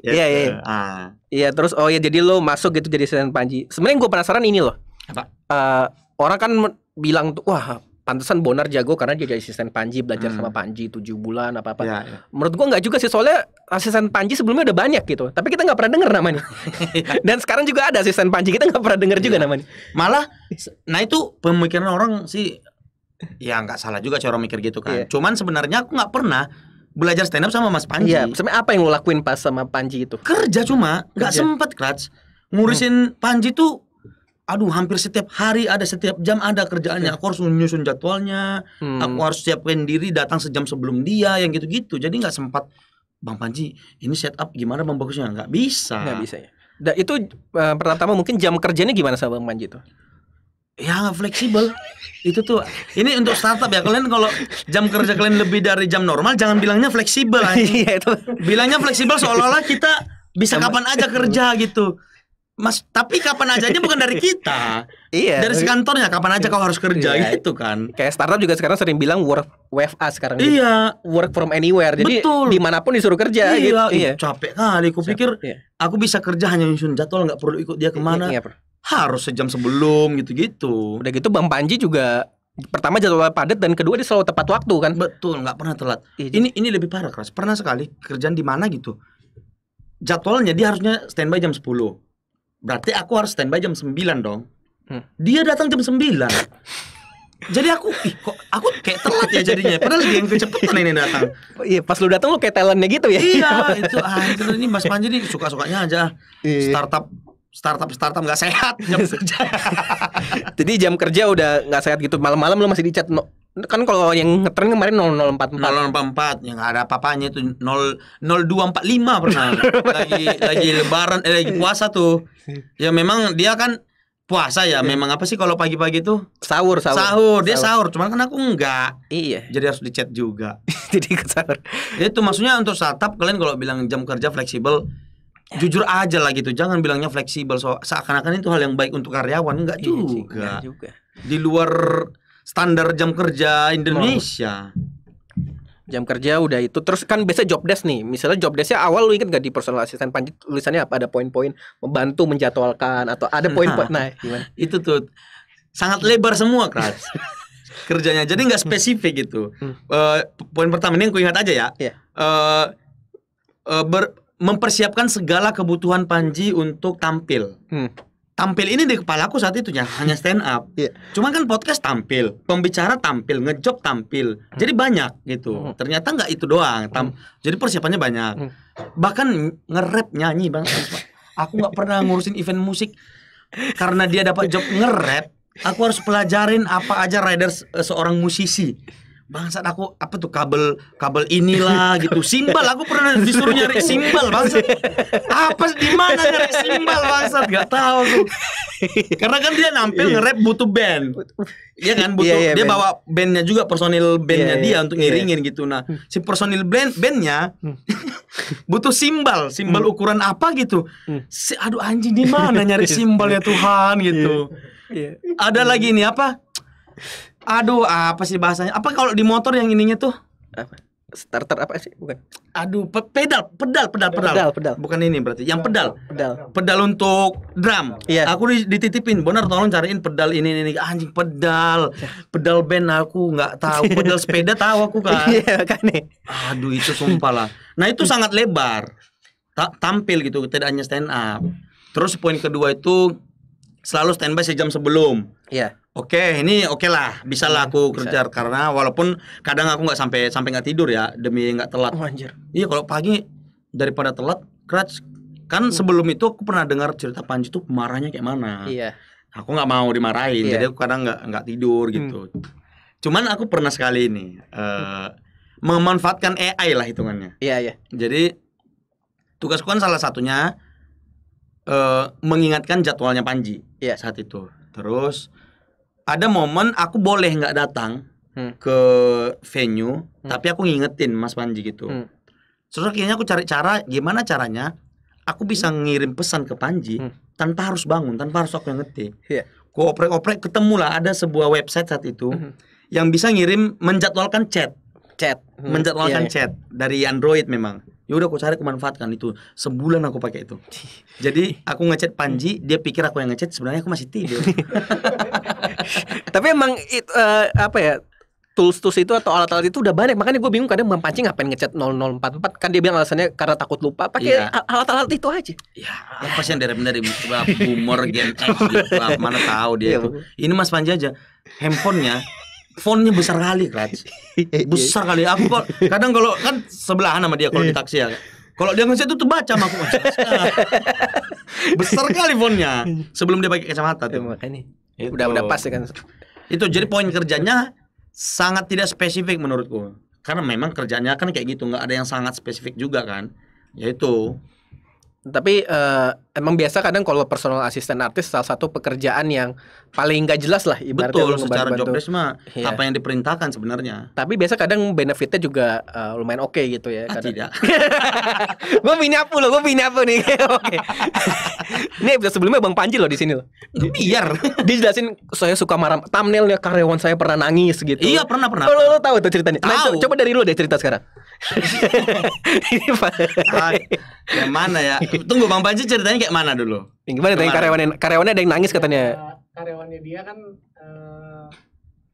Iya, iya. Gitu. Ah. Iya, terus oh ya jadi lo masuk gitu jadi asisten Panji. Sebenarnya gue penasaran ini loh. Apa? Uh, orang kan bilang tuh wah pantesan Bonar jago karena dia jadi asisten Panji belajar hmm. sama Panji tujuh bulan apa apa. Ya, ya. Menurut gua nggak juga sih soalnya asisten ah, Panji sebelumnya udah banyak gitu, tapi kita nggak pernah denger namanya. Iya. Dan sekarang juga ada asisten Panji kita nggak pernah dengar ya. juga iya. namanya. Malah, nah itu pemikiran orang sih ya nggak salah juga cara mikir gitu kan. Yeah. Cuman sebenarnya aku nggak pernah belajar stand up sama Mas Panji. Iya, yeah. apa yang lo lakuin pas sama Panji itu? Kerja cuma, nggak sempet Krats. Ngurusin hmm. Panji tuh aduh hampir setiap hari ada setiap jam ada kerjaannya. Aku harus nyusun jadwalnya, hmm. aku harus siapin diri datang sejam sebelum dia yang gitu-gitu. Jadi nggak sempat Bang Panji, ini setup gimana Bang bagusnya? Nggak bisa. Nggak bisa ya. Da, nah, itu uh, eh, pertama mungkin jam kerjanya gimana sama Bang Panji tuh? ya fleksibel itu tuh ini untuk startup ya kalian kalau jam kerja kalian lebih dari jam normal jangan bilangnya fleksibel iya itu bilangnya fleksibel seolah-olah kita bisa kapan aja kerja gitu Mas, tapi kapan aja aja bukan dari kita. Iya. Dari si kantornya kapan aja kau harus kerja iya. gitu kan. Kayak startup juga sekarang sering bilang work WFA sekarang. Iya. Gitu. Work from anywhere. Jadi Betul. dimanapun disuruh kerja. Iya. Gitu. Iya. Capek kali. Kupikir iya. aku bisa kerja hanya nyusun jadwal nggak perlu ikut dia iya, kemana. Iya, iya, harus sejam sebelum gitu-gitu. Udah gitu Bang Panji juga pertama jadwal padat dan kedua dia selalu tepat waktu kan. Betul, nggak pernah telat. Iya, ini ini lebih parah keras. Pernah sekali kerjaan di mana gitu. Jadwalnya dia harusnya standby jam 10. Berarti aku harus standby jam 9 dong. Hmm. Dia datang jam 9. Jadi aku ih, kok aku kayak telat ya jadinya. Padahal dia yang kecepatan ini datang. Oh, iya, pas lu datang lu kayak talentnya gitu ya. Iya, itu ah, itu ini Mas Panji nih suka-sukanya aja. Iya. Startup startup startup nggak sehat jam kerja. Jadi jam kerja udah nggak sehat gitu. Malam-malam lo masih dicat no, kan kalau yang ngetren kemarin 0044 0044 yang ada papanya itu 0 0245 pernah lagi lagi lebaran eh, lagi puasa tuh ya memang dia kan puasa ya iya. memang apa sih kalau pagi-pagi tuh sahur sahur dia sahur, cuman kan aku enggak iya jadi harus dicat juga jadi ke sahur itu maksudnya untuk startup kalian kalau bilang jam kerja fleksibel jujur aja lah gitu jangan bilangnya fleksibel so seakan-akan itu hal yang baik untuk karyawan enggak iya juga. juga di luar standar jam kerja Indonesia jam kerja udah itu terus kan biasa job desk nih misalnya job desknya awal lu inget gak di personal assistant panji tulisannya apa ada poin-poin membantu menjadwalkan atau ada poin-poin nah, itu tuh sangat lebar semua kan kerjanya jadi nggak spesifik gitu hmm. uh, poin pertama ini yang ku ingat aja ya yeah. Iya. uh, eh, uh, ber mempersiapkan segala kebutuhan Panji untuk tampil. Hmm. Tampil ini di kepala aku saat itu ya hanya stand up. Yeah. Cuman kan podcast tampil, pembicara tampil, ngejob tampil. Hmm. Jadi banyak gitu. Hmm. Ternyata nggak itu doang. Tam hmm. Jadi persiapannya banyak. Hmm. Bahkan nge-rap nyanyi bang. Aku nggak pernah ngurusin event musik karena dia dapat job nge-rap. Aku harus pelajarin apa aja riders seorang musisi bangsat aku apa tuh kabel kabel inilah gitu simbal aku pernah disuruh nyari simbal bangsat apa di mana nyari simbal bangsat gak tahu tuh karena kan dia nampil yeah. nge-rap butuh band Iya kan butuh yeah, yeah, dia bawa bandnya juga personil bandnya yeah, dia yeah, untuk iya. ngiringin yeah. gitu nah si personil band bandnya hmm. butuh simbal simbal hmm. ukuran apa gitu hmm. si, aduh anjing di mana nyari iya. simbal ya Tuhan gitu yeah. Yeah. ada lagi ini apa Aduh, apa sih bahasanya? Apa kalau di motor yang ininya tuh? Apa? Starter apa sih? Bukan. Aduh, pe pedal, pedal, pedal, pedal. Pedal, pedal. Bukan ini berarti. Yang pedal. Pedal. Pedal untuk drum. Iya. Aku dititipin, benar tolong cariin pedal ini ini anjing pedal. Pedal band aku nggak tahu, pedal sepeda tahu aku kan. Iya, kan nih. Aduh, itu sumpah lah. Nah, itu sangat lebar. Ta tampil gitu, tidak hanya stand up. Terus poin kedua itu selalu standby sejam sebelum. Iya Oke, okay, ini oke okay lah, bisa lah iya, aku bisa. kerja karena walaupun kadang aku nggak sampai sampai nggak tidur ya demi nggak telat. Oh, anjir. Iya, kalau pagi daripada telat, keras. kan hmm. sebelum itu aku pernah dengar cerita Panji tuh marahnya kayak mana. Iya. Aku nggak mau dimarahin, iya. jadi aku kadang nggak nggak tidur hmm. gitu. Hmm. Cuman aku pernah sekali ini uh, hmm. memanfaatkan AI lah hitungannya. Iya iya. Jadi tugasku kan salah satunya uh, mengingatkan jadwalnya Panji iya. saat itu. Terus ada momen aku boleh nggak datang hmm. ke venue hmm. tapi aku ngingetin Mas Panji gitu hmm. terus akhirnya aku cari cara gimana caranya aku bisa hmm. ngirim pesan ke Panji hmm. tanpa harus bangun tanpa harus aku ngetik. yeah. ku oprek-oprek lah ada sebuah website saat itu hmm. yang bisa ngirim menjadwalkan chat chat hmm. menjadwalkan yeah, yeah. chat dari Android memang ya udah aku cari aku manfaatkan itu sebulan aku pakai itu jadi aku ngechat Panji dia pikir aku yang ngechat sebenarnya aku masih tidur Tapi emang it, uh, apa ya? tools-tools itu atau alat-alat itu udah banyak makanya gue bingung kadang memancing ngapain ngechat 0044 kan dia bilang alasannya karena takut lupa pakai yeah. alat-alat itu aja ya apa sih yang dari benar itu humor gen X gitu mana tahu dia iya. itu ini mas Panji aja handphonenya fontnya besar kali kan besar kali aku kok kadang kalau kan sebelahan sama dia kalau di taksi ya kalau dia ngasih itu terbaca sama aku besar kali fontnya sebelum dia pakai kacamata tuh ya, makanya itu. Udah udah pas ya kan. Itu jadi poin kerjanya sangat tidak spesifik menurutku. Karena memang kerjanya kan kayak gitu, nggak ada yang sangat spesifik juga kan. Yaitu tapi uh, emang biasa kadang kalau personal assistant artis salah satu pekerjaan yang paling nggak jelas lah ibaratnya betul secara job mah iya. apa yang diperintahkan sebenarnya tapi biasa kadang benefitnya juga uh, lumayan oke okay gitu ya ah, tidak gue pindah apa lo gue pindah apa nih oke ini episode sebelumnya bang Panji loh di sini loh biar Dijelasin. jelasin saya suka marah thumbnailnya karyawan saya pernah nangis gitu iya pernah pernah lo, lo, lo tahu tuh ceritanya nah, tahu. Nah, coba dari lo deh cerita sekarang ah, yang mana ya tunggu bang Panji ceritanya kayak mana dulu gimana tadi karyawannya, karyawannya ada yang nangis katanya iya karyawannya dia kan uh,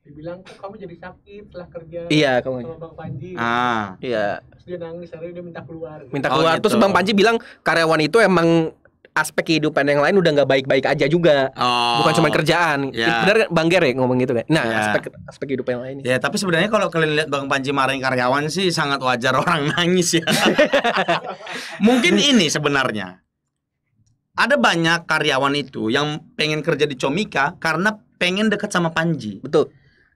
dibilang kok kamu jadi sakit setelah kerja iya kamu sama bang Panji ah iya terus dia nangis akhirnya dia minta keluar gitu. minta oh, keluar oh, gitu. terus bang Panji bilang karyawan itu emang aspek kehidupan yang lain udah nggak baik-baik aja juga oh, bukan cuma kerjaan iya. kan? ya. benar bang Ger ngomong gitu kan nah ya. aspek aspek kehidupan yang lain ya tapi sebenarnya kalau kalian lihat bang Panji marahin karyawan sih sangat wajar orang nangis ya mungkin ini sebenarnya ada banyak karyawan itu yang pengen kerja di Comika karena pengen dekat sama Panji. Betul.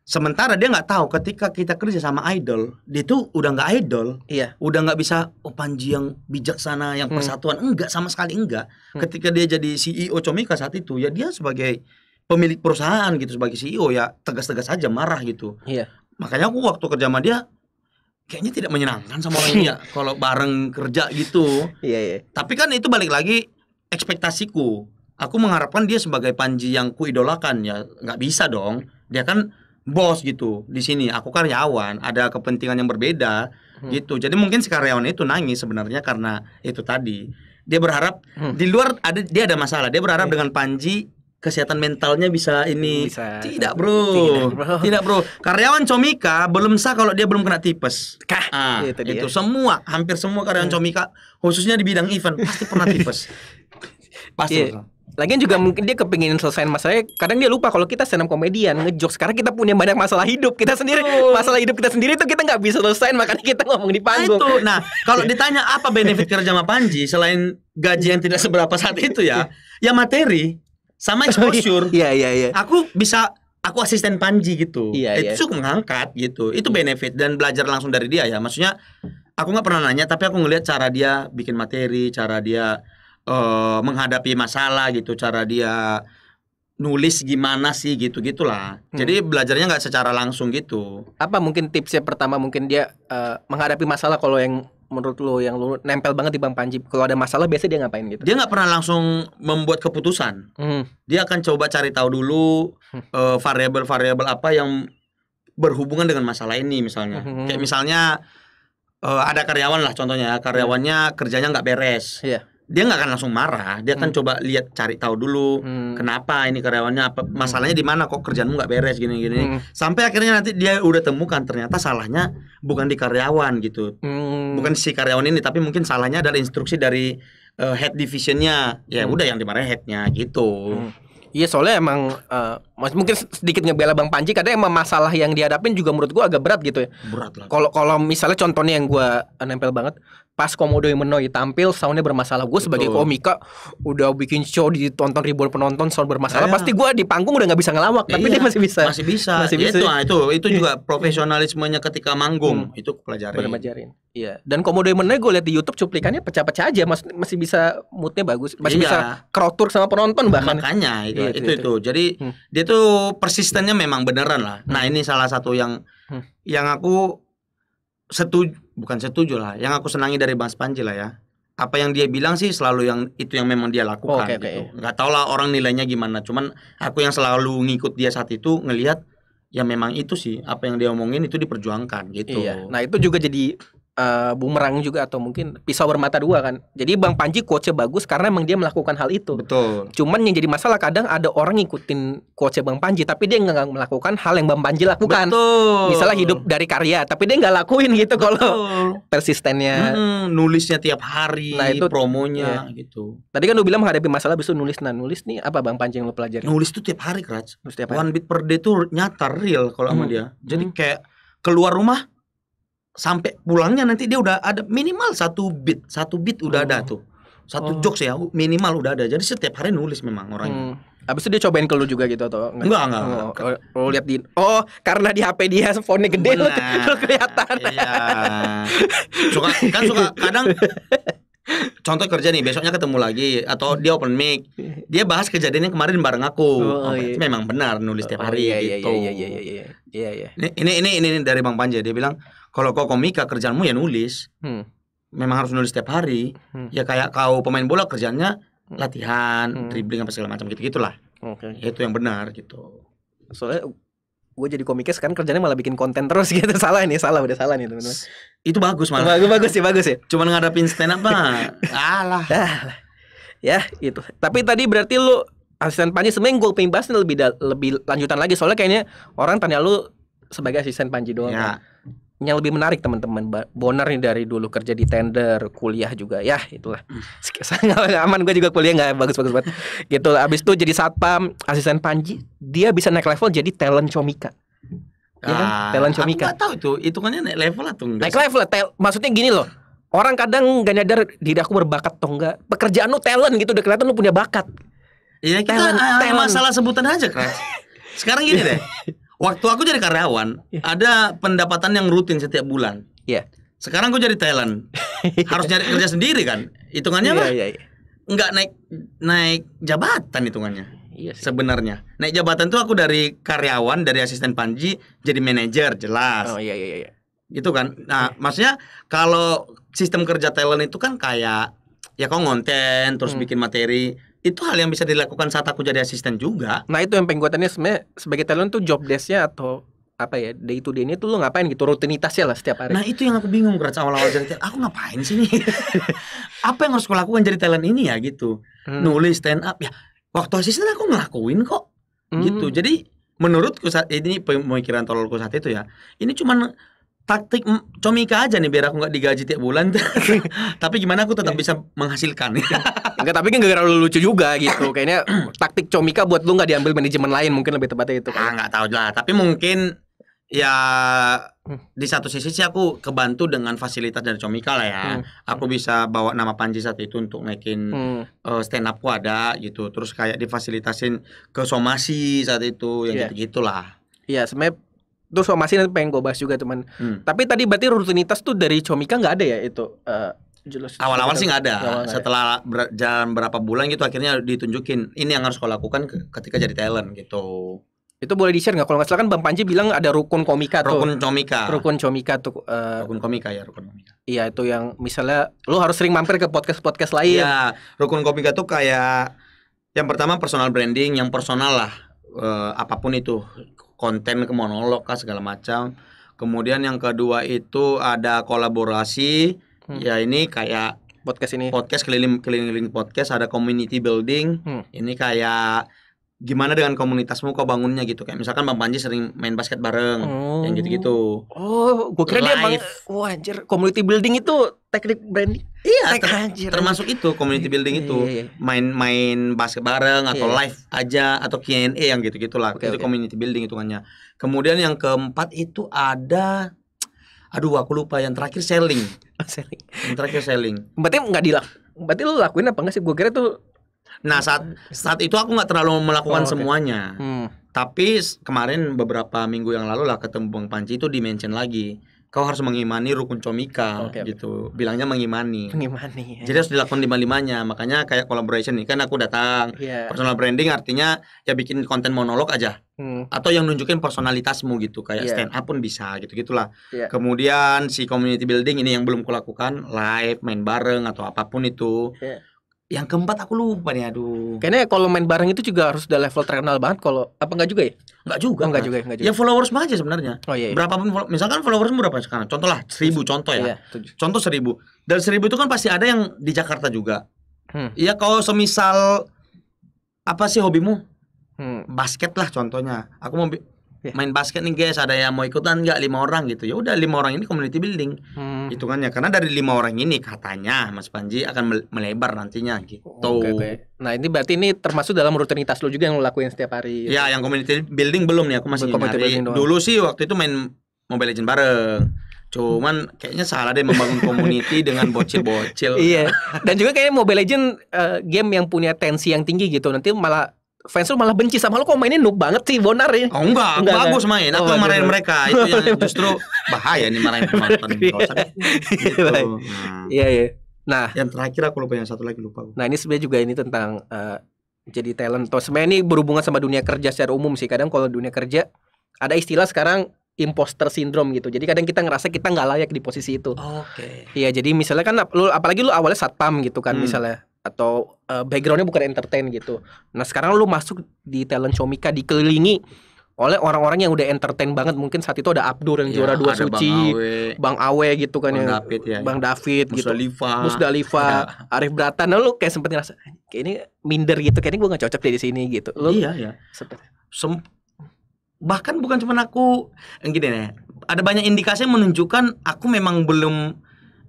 Sementara dia nggak tahu ketika kita kerja sama idol, dia tuh udah nggak idol, iya. udah nggak bisa oh Panji yang bijaksana, yang hmm. persatuan, enggak sama sekali enggak. Hmm. Ketika dia jadi CEO Comika saat itu, ya dia sebagai pemilik perusahaan gitu sebagai CEO ya tegas-tegas aja marah gitu. Iya. Makanya aku waktu kerja sama dia kayaknya tidak menyenangkan sama ya kalau bareng kerja gitu. Iya, iya. Tapi kan itu balik lagi ekspektasiku. Aku mengharapkan dia sebagai Panji yang kuidolakan ya nggak bisa dong. Dia kan bos gitu di sini. Aku karyawan, ada kepentingan yang berbeda hmm. gitu. Jadi mungkin si karyawan itu nangis sebenarnya karena itu tadi. Dia berharap hmm. di luar ada dia ada masalah. Dia berharap hmm. dengan Panji kesehatan mentalnya bisa ini bisa. tidak bro tidak bro, tidak, bro. karyawan comika belum sah kalau dia belum kena tipes Kah? Ah, iya, itu, itu semua hampir semua karyawan iya. comika khususnya di bidang event pasti pernah tipes Pasti. Iya. Yeah. Lagian juga mungkin dia kepingin selesaiin masalahnya. Kadang dia lupa kalau kita senam komedian ngejok. Sekarang kita punya banyak masalah hidup kita sendiri. Masalah hidup kita sendiri itu kita nggak bisa selesaiin makanya kita ngomong di panggung. Nah, Nah, kalau ditanya apa benefit kerja sama Panji selain gaji yang tidak seberapa saat itu ya, ya materi sama oh, iya. exposure. Iya iya iya. Aku bisa aku asisten Panji gitu. Iya, itu iya. cukup mengangkat gitu. Itu benefit dan belajar langsung dari dia ya. Maksudnya aku nggak pernah nanya tapi aku ngeliat cara dia bikin materi, cara dia uh, menghadapi masalah gitu cara dia nulis gimana sih gitu gitulah hmm. jadi belajarnya nggak secara langsung gitu apa mungkin tipsnya pertama mungkin dia uh, menghadapi masalah kalau yang menurut lo yang lo nempel banget di bang Panji kalau ada masalah biasanya dia ngapain gitu dia nggak pernah langsung membuat keputusan hmm. dia akan coba cari tahu dulu uh, variabel-variabel apa yang berhubungan dengan masalah ini misalnya hmm. kayak misalnya uh, ada karyawan lah contohnya ya. karyawannya hmm. kerjanya nggak beres yeah dia nggak akan langsung marah dia akan hmm. coba lihat cari tahu dulu hmm. kenapa ini karyawannya apa hmm. masalahnya di mana kok kerjaanmu nggak beres gini gini hmm. sampai akhirnya nanti dia udah temukan ternyata salahnya bukan di karyawan gitu hmm. bukan si karyawan ini tapi mungkin salahnya adalah instruksi dari uh, head divisionnya ya hmm. udah yang dimarahin headnya gitu hmm. Iya soalnya emang uh, mungkin sedikit ngebela Bang Panji kadang emang masalah yang dihadapin juga menurut gua agak berat gitu ya. Berat lah. Kalau kalau misalnya contohnya yang gua nempel banget pas Komodo yang menoi tampil soundnya bermasalah gue sebagai komika udah bikin show ditonton ribuan penonton sound bermasalah Ayah. pasti gue di panggung udah nggak bisa ngelawak tapi iya. dia masih bisa masih bisa masih ya, bisa itu ah, itu itu juga iya. profesionalismenya ketika manggung hmm. itu pelajari pelajarin iya dan Komodo Menoi gue lihat di YouTube cuplikannya pecah-pecah aja masih masih bisa moodnya bagus masih iya. bisa kerotur sama penonton bahkan makanya itu iya, itu, itu, itu. itu. jadi hmm. dia tuh persistennya memang beneran lah nah hmm. ini salah satu yang hmm. yang aku setuju bukan setuju lah. Yang aku senangi dari Mas Panji lah ya. Apa yang dia bilang sih selalu yang itu yang memang dia lakukan oh, okay, gitu. Okay. Iya. Gak tau lah orang nilainya gimana. Cuman aku yang selalu ngikut dia saat itu ngelihat ya memang itu sih apa yang dia omongin itu diperjuangkan gitu. Iya. Nah itu juga jadi uh, bumerang juga atau mungkin pisau bermata dua kan. Jadi Bang Panji quote bagus karena emang dia melakukan hal itu. Betul. Cuman yang jadi masalah kadang ada orang ngikutin quote Bang Panji tapi dia nggak melakukan hal yang Bang Panji lakukan. Betul. Misalnya hidup dari karya tapi dia nggak lakuin gitu kalau persistennya. Hmm, nulisnya tiap hari, nah, itu, promonya ya. gitu. Tadi kan lu bilang menghadapi masalah bisa nulis nah nulis nih apa Bang Panji yang lu pelajari? Nulis tuh tiap hari, Kraj. Nulis tiap hari. One beat per day tuh nyata real kalau hmm. sama mm. dia. Jadi hmm. kayak keluar rumah sampai pulangnya nanti dia udah ada minimal satu bit satu bit udah oh. ada tuh satu oh. jokes ya minimal udah ada jadi setiap hari nulis memang orangnya hmm. Abis itu dia cobain ke lu juga gitu atau enggak? Enggak, enggak. Oh, enggak. Oh, lu oh, lihat di Oh, karena di HP dia fontnya gede lu, kelihatan. Iya. suka kan suka kadang contoh kerja nih besoknya ketemu lagi atau dia open mic dia bahas kejadiannya kemarin bareng aku oh, oh iya. memang benar nulis tiap oh, hari oh, iya, iya, gitu iya iya iya iya iya, iya. ini ini ini dari bang Panji dia bilang kalau kau komika kerjaanmu ya nulis hmm. memang harus nulis setiap hari hmm. ya kayak kau pemain bola kerjanya hmm. latihan hmm. dribbling apa segala macam gitu gitulah okay. Ya, itu yang benar gitu soalnya gue jadi komiknya sekarang kerjanya malah bikin konten terus gitu salah ini salah udah salah nih teman-teman itu bagus malah bagus bagus sih bagus sih. cuman ngadapin stand up mah alah ya itu tapi tadi berarti lu asisten Panji sebenarnya gue pengen bahas lebih lebih lanjutan lagi soalnya kayaknya orang tanya lu sebagai asisten Panji doang ya. Kan yang lebih menarik teman-teman boner nih dari dulu kerja di tender kuliah juga ya itulah hmm. nggak aman gue juga kuliah nggak bagus-bagus banget gitu abis itu jadi satpam asisten Panji dia bisa naik level jadi talent comika ya kan? Ah, talent comika aku tahu itu Itu kan naik level atau enggak naik level tel maksudnya gini loh orang kadang gak nyadar diri aku berbakat atau enggak pekerjaan lu talent gitu udah kelihatan lu punya bakat Iya kita talent, uh, talent. masalah sebutan aja kan sekarang gini deh Waktu aku jadi karyawan, yeah. ada pendapatan yang rutin setiap bulan. Iya. Yeah. Sekarang aku jadi Thailand. Harus nyari kerja sendiri kan? Hitungannya yeah, apa? yeah, Yeah. Nggak naik naik jabatan hitungannya. Iya yeah, Sebenarnya naik jabatan tuh aku dari karyawan dari asisten Panji jadi manajer jelas. Oh iya iya iya. Gitu kan. Nah, yeah. maksudnya kalau sistem kerja Thailand itu kan kayak ya kau ngonten terus hmm. bikin materi itu hal yang bisa dilakukan saat aku jadi asisten juga. Nah itu yang pengguatannya sebenarnya sebagai talent tuh job desknya atau apa ya day to day ini tuh lo ngapain gitu rutinitasnya lah setiap hari. Nah itu yang aku bingung kerja awal-awal jadi Aku ngapain sih nih? apa yang harus aku lakukan jadi talent ini ya gitu? Hmm. Nulis stand up ya. Waktu asisten aku ngelakuin kok. Gitu. Hmm. Gitu. Jadi menurutku saat ini pemikiran tololku saat itu ya. Ini cuman taktik comika aja nih biar aku nggak digaji tiap bulan tapi gimana aku tetap iya. bisa menghasilkan enggak tapi kan gara-gara lu lucu juga gitu kayaknya taktik comika buat lu nggak diambil manajemen lain mungkin lebih tepatnya itu ah nggak tahu lah tapi mungkin ya hmm. di satu sisi sih aku kebantu dengan fasilitas dari comika lah ya hmm. aku bisa bawa nama Panji saat itu untuk naikin hmm. uh, eh, stand upku ada gitu terus kayak difasilitasin ke somasi saat itu yang yeah. gitu gitulah Iya, sebenarnya terus sih nanti pengen gue bahas juga teman hmm. tapi tadi berarti rutinitas tuh dari comika nggak ada ya itu uh, awal-awal sih nggak ada awal ya? setelah ber jalan berapa bulan gitu akhirnya ditunjukin ini yang harus kau lakukan ketika jadi talent gitu itu boleh di share nggak kalau nggak salah kan bang Panji bilang ada rukun comika tuh rukun comika rukun comika tuh uh, rukun comika ya rukun comika iya itu yang misalnya lo harus sering mampir ke podcast podcast lain iya rukun comika tuh kayak yang pertama personal branding yang personal lah uh, apapun itu konten ke monolog kah segala macam. Kemudian yang kedua itu ada kolaborasi. Hmm. Ya ini kayak podcast ini. Podcast keliling-keliling podcast ada community building. Hmm. Ini kayak gimana dengan komunitasmu kok bangunnya gitu kayak misalkan Bang Panji sering main basket bareng oh. yang gitu-gitu. Oh, gue kira Life. dia emang wah anjir community building itu teknik branding. Iya, ter anjir, termasuk anjir. itu community building itu main-main iya, iya, iya. basket bareng atau iya. live aja atau Q&A yang gitu-gitu lah. Okay, itu okay. community building itu hitungannya. Kemudian yang keempat itu ada aduh aku lupa yang terakhir selling. selling. Yang terakhir selling. Berarti nggak dilak. Berarti lu lakuin apa nggak sih? Gue kira tuh Nah, saat saat itu aku nggak terlalu melakukan oh, okay. semuanya. Hmm. Tapi kemarin beberapa minggu yang lalu lah ketemu Bang Panci itu dimention lagi kau harus mengimani rukun comika okay, gitu bilangnya mengimani mengimani ya. jadi harus dilakukan lima limanya makanya kayak collaboration nih kan aku datang yeah. personal branding artinya ya bikin konten monolog aja hmm. atau yang nunjukin personalitasmu gitu kayak yeah. stand up pun bisa gitu gitulah yeah. kemudian si community building ini yang belum kulakukan live main bareng atau apapun itu yeah yang keempat aku lupa nih, aduh. Kayaknya kalau main bareng itu juga harus udah level terkenal banget kalau apa enggak juga ya? Enggak juga. Oh, enggak juga, enggak juga. Ya followers mah aja sebenarnya. Oh iya. iya. Berapapun misalkan followers berapa sekarang? Contoh lah seribu contoh ya. Iya, contoh seribu. Dan seribu itu kan pasti ada yang di Jakarta juga. Hmm. Ya kalau semisal apa sih hobimu? Hmm. Basket lah contohnya. Aku mau yeah. main basket nih guys ada yang mau ikutan nggak lima orang gitu ya udah lima orang ini community building hmm. hitungannya karena dari lima orang ini katanya Mas Panji akan melebar nantinya gitu okay, oh, okay. nah ini berarti ini termasuk dalam rutinitas lo juga yang lo lakuin setiap hari ya ya yang community building belum nih aku masih nyari dulu sih waktu itu main Mobile legend bareng Cuman kayaknya salah deh membangun community dengan bocil-bocil. Iya. Dan juga kayaknya Mobile Legend uh, eh, game yang punya tensi yang tinggi gitu. Nanti malah fans lu malah benci sama lu kok mainnya noob banget sih Bonar ya. Oh enggak, enggak bagus enggak. main. Aku oh, marahin mereka itu yang justru bahaya nih marahin penonton iya, iya, gitu. Nah. Iya iya. Nah, yang terakhir aku lupa yang satu lagi lupa. Nah, ini sebenarnya juga ini tentang uh, jadi talent. Terus sebenarnya ini berhubungan sama dunia kerja secara umum sih. Kadang kalau dunia kerja ada istilah sekarang imposter syndrome gitu. Jadi kadang kita ngerasa kita nggak layak di posisi itu. Oke. Okay. Iya, jadi misalnya kan lu apalagi lu awalnya satpam gitu kan hmm. misalnya atau uh, backgroundnya bukan entertain gitu. Nah sekarang lu masuk di talent show Mika dikelilingi oleh orang-orang yang udah entertain banget mungkin saat itu ada Abdur yang ya, juara dua suci, Bang Awe. Bang Awe gitu kan Bang yang David, ya, ya. Bang David gitu, Musdalifa, Musdalifa ya. Arif Bratan, nah, lu kayak sempet ngerasa ah, kayak ini minder gitu, kayaknya gue gak cocok deh di sini gitu. Lu, iya ya. Sempet. Sem bahkan bukan cuma aku gini nih, ada banyak indikasi yang menunjukkan aku memang belum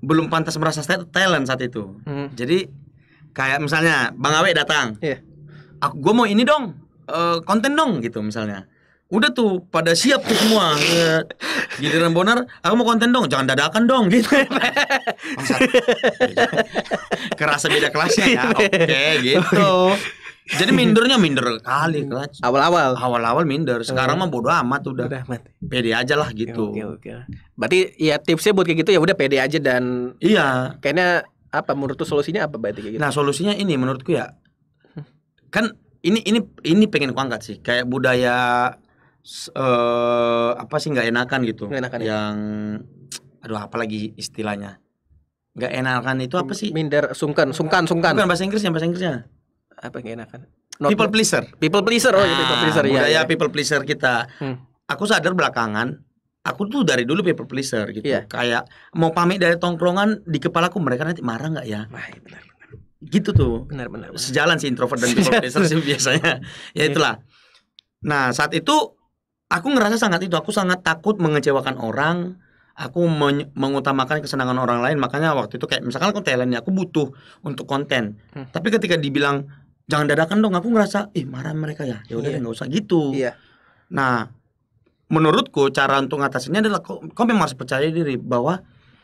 belum pantas merasa talent saat itu. Hmm. Jadi kayak misalnya Bang Awe datang yeah. aku gue mau ini dong uh, konten dong gitu misalnya udah tuh pada siap tuh semua giliran bonar aku mau konten dong jangan dadakan dong gitu kerasa beda kelasnya ya iya. oke okay, gitu jadi mindernya minder kali kelas awal-awal awal-awal minder sekarang mah bodo amat udah udah amat pede aja lah gitu oke, oke, oke. berarti ya tipsnya buat kayak gitu ya udah pede aja dan iya kayaknya apa menurut tuh solusinya apa berarti kayak gitu? Nah, solusinya ini menurutku ya kan ini ini ini pengen kuangkat sih kayak budaya uh, apa sih nggak enakan gitu gak enakan, ya? yang ya. aduh apalagi istilahnya nggak enakan itu apa sih minder sungkan sungkan sungkan bukan bahasa Inggrisnya bahasa Inggrisnya apa nggak enakan Not people pleaser people pleaser oh nah, ya people ah, pleaser iya, budaya ya, ya. people pleaser kita hmm. aku sadar belakangan aku tuh dari dulu paper pleaser gitu. Yeah. Kayak mau pamit dari tongkrongan di kepalaku mereka nanti marah nggak ya? Nah, benar, benar. Gitu tuh. Benar, benar, Sejalan sih introvert dan paper pleaser sih biasanya. ya iya. itulah. Nah, saat itu aku ngerasa sangat itu aku sangat takut mengecewakan orang. Aku men mengutamakan kesenangan orang lain makanya waktu itu kayak misalkan aku talent ya, aku butuh untuk konten. Hmm. Tapi ketika dibilang jangan dadakan dong aku ngerasa ih marah mereka ya. Ya udah yeah. Iya. nggak usah gitu. Iya. Yeah. Nah, menurutku cara untuk ngatasinnya adalah kau, kau memang harus percaya diri bahwa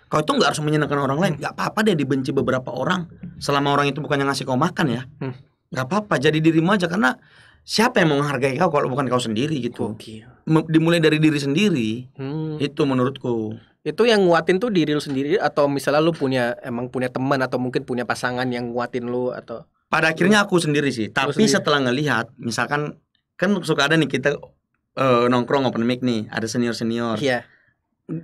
kau itu nggak harus menyenangkan orang lain hmm. nggak apa-apa deh dibenci beberapa orang selama orang itu bukan yang ngasih kau makan ya hmm. nggak apa-apa jadi dirimu aja karena siapa yang mau menghargai kau kalau bukan kau sendiri gitu okay. dimulai dari diri sendiri hmm. itu menurutku itu yang nguatin tuh diri lu sendiri atau misalnya lu punya emang punya teman atau mungkin punya pasangan yang nguatin lu atau pada akhirnya aku sendiri sih tapi sendiri. setelah ngelihat misalkan kan suka ada nih kita uh, nongkrong open mic nih, ada senior senior. Iya.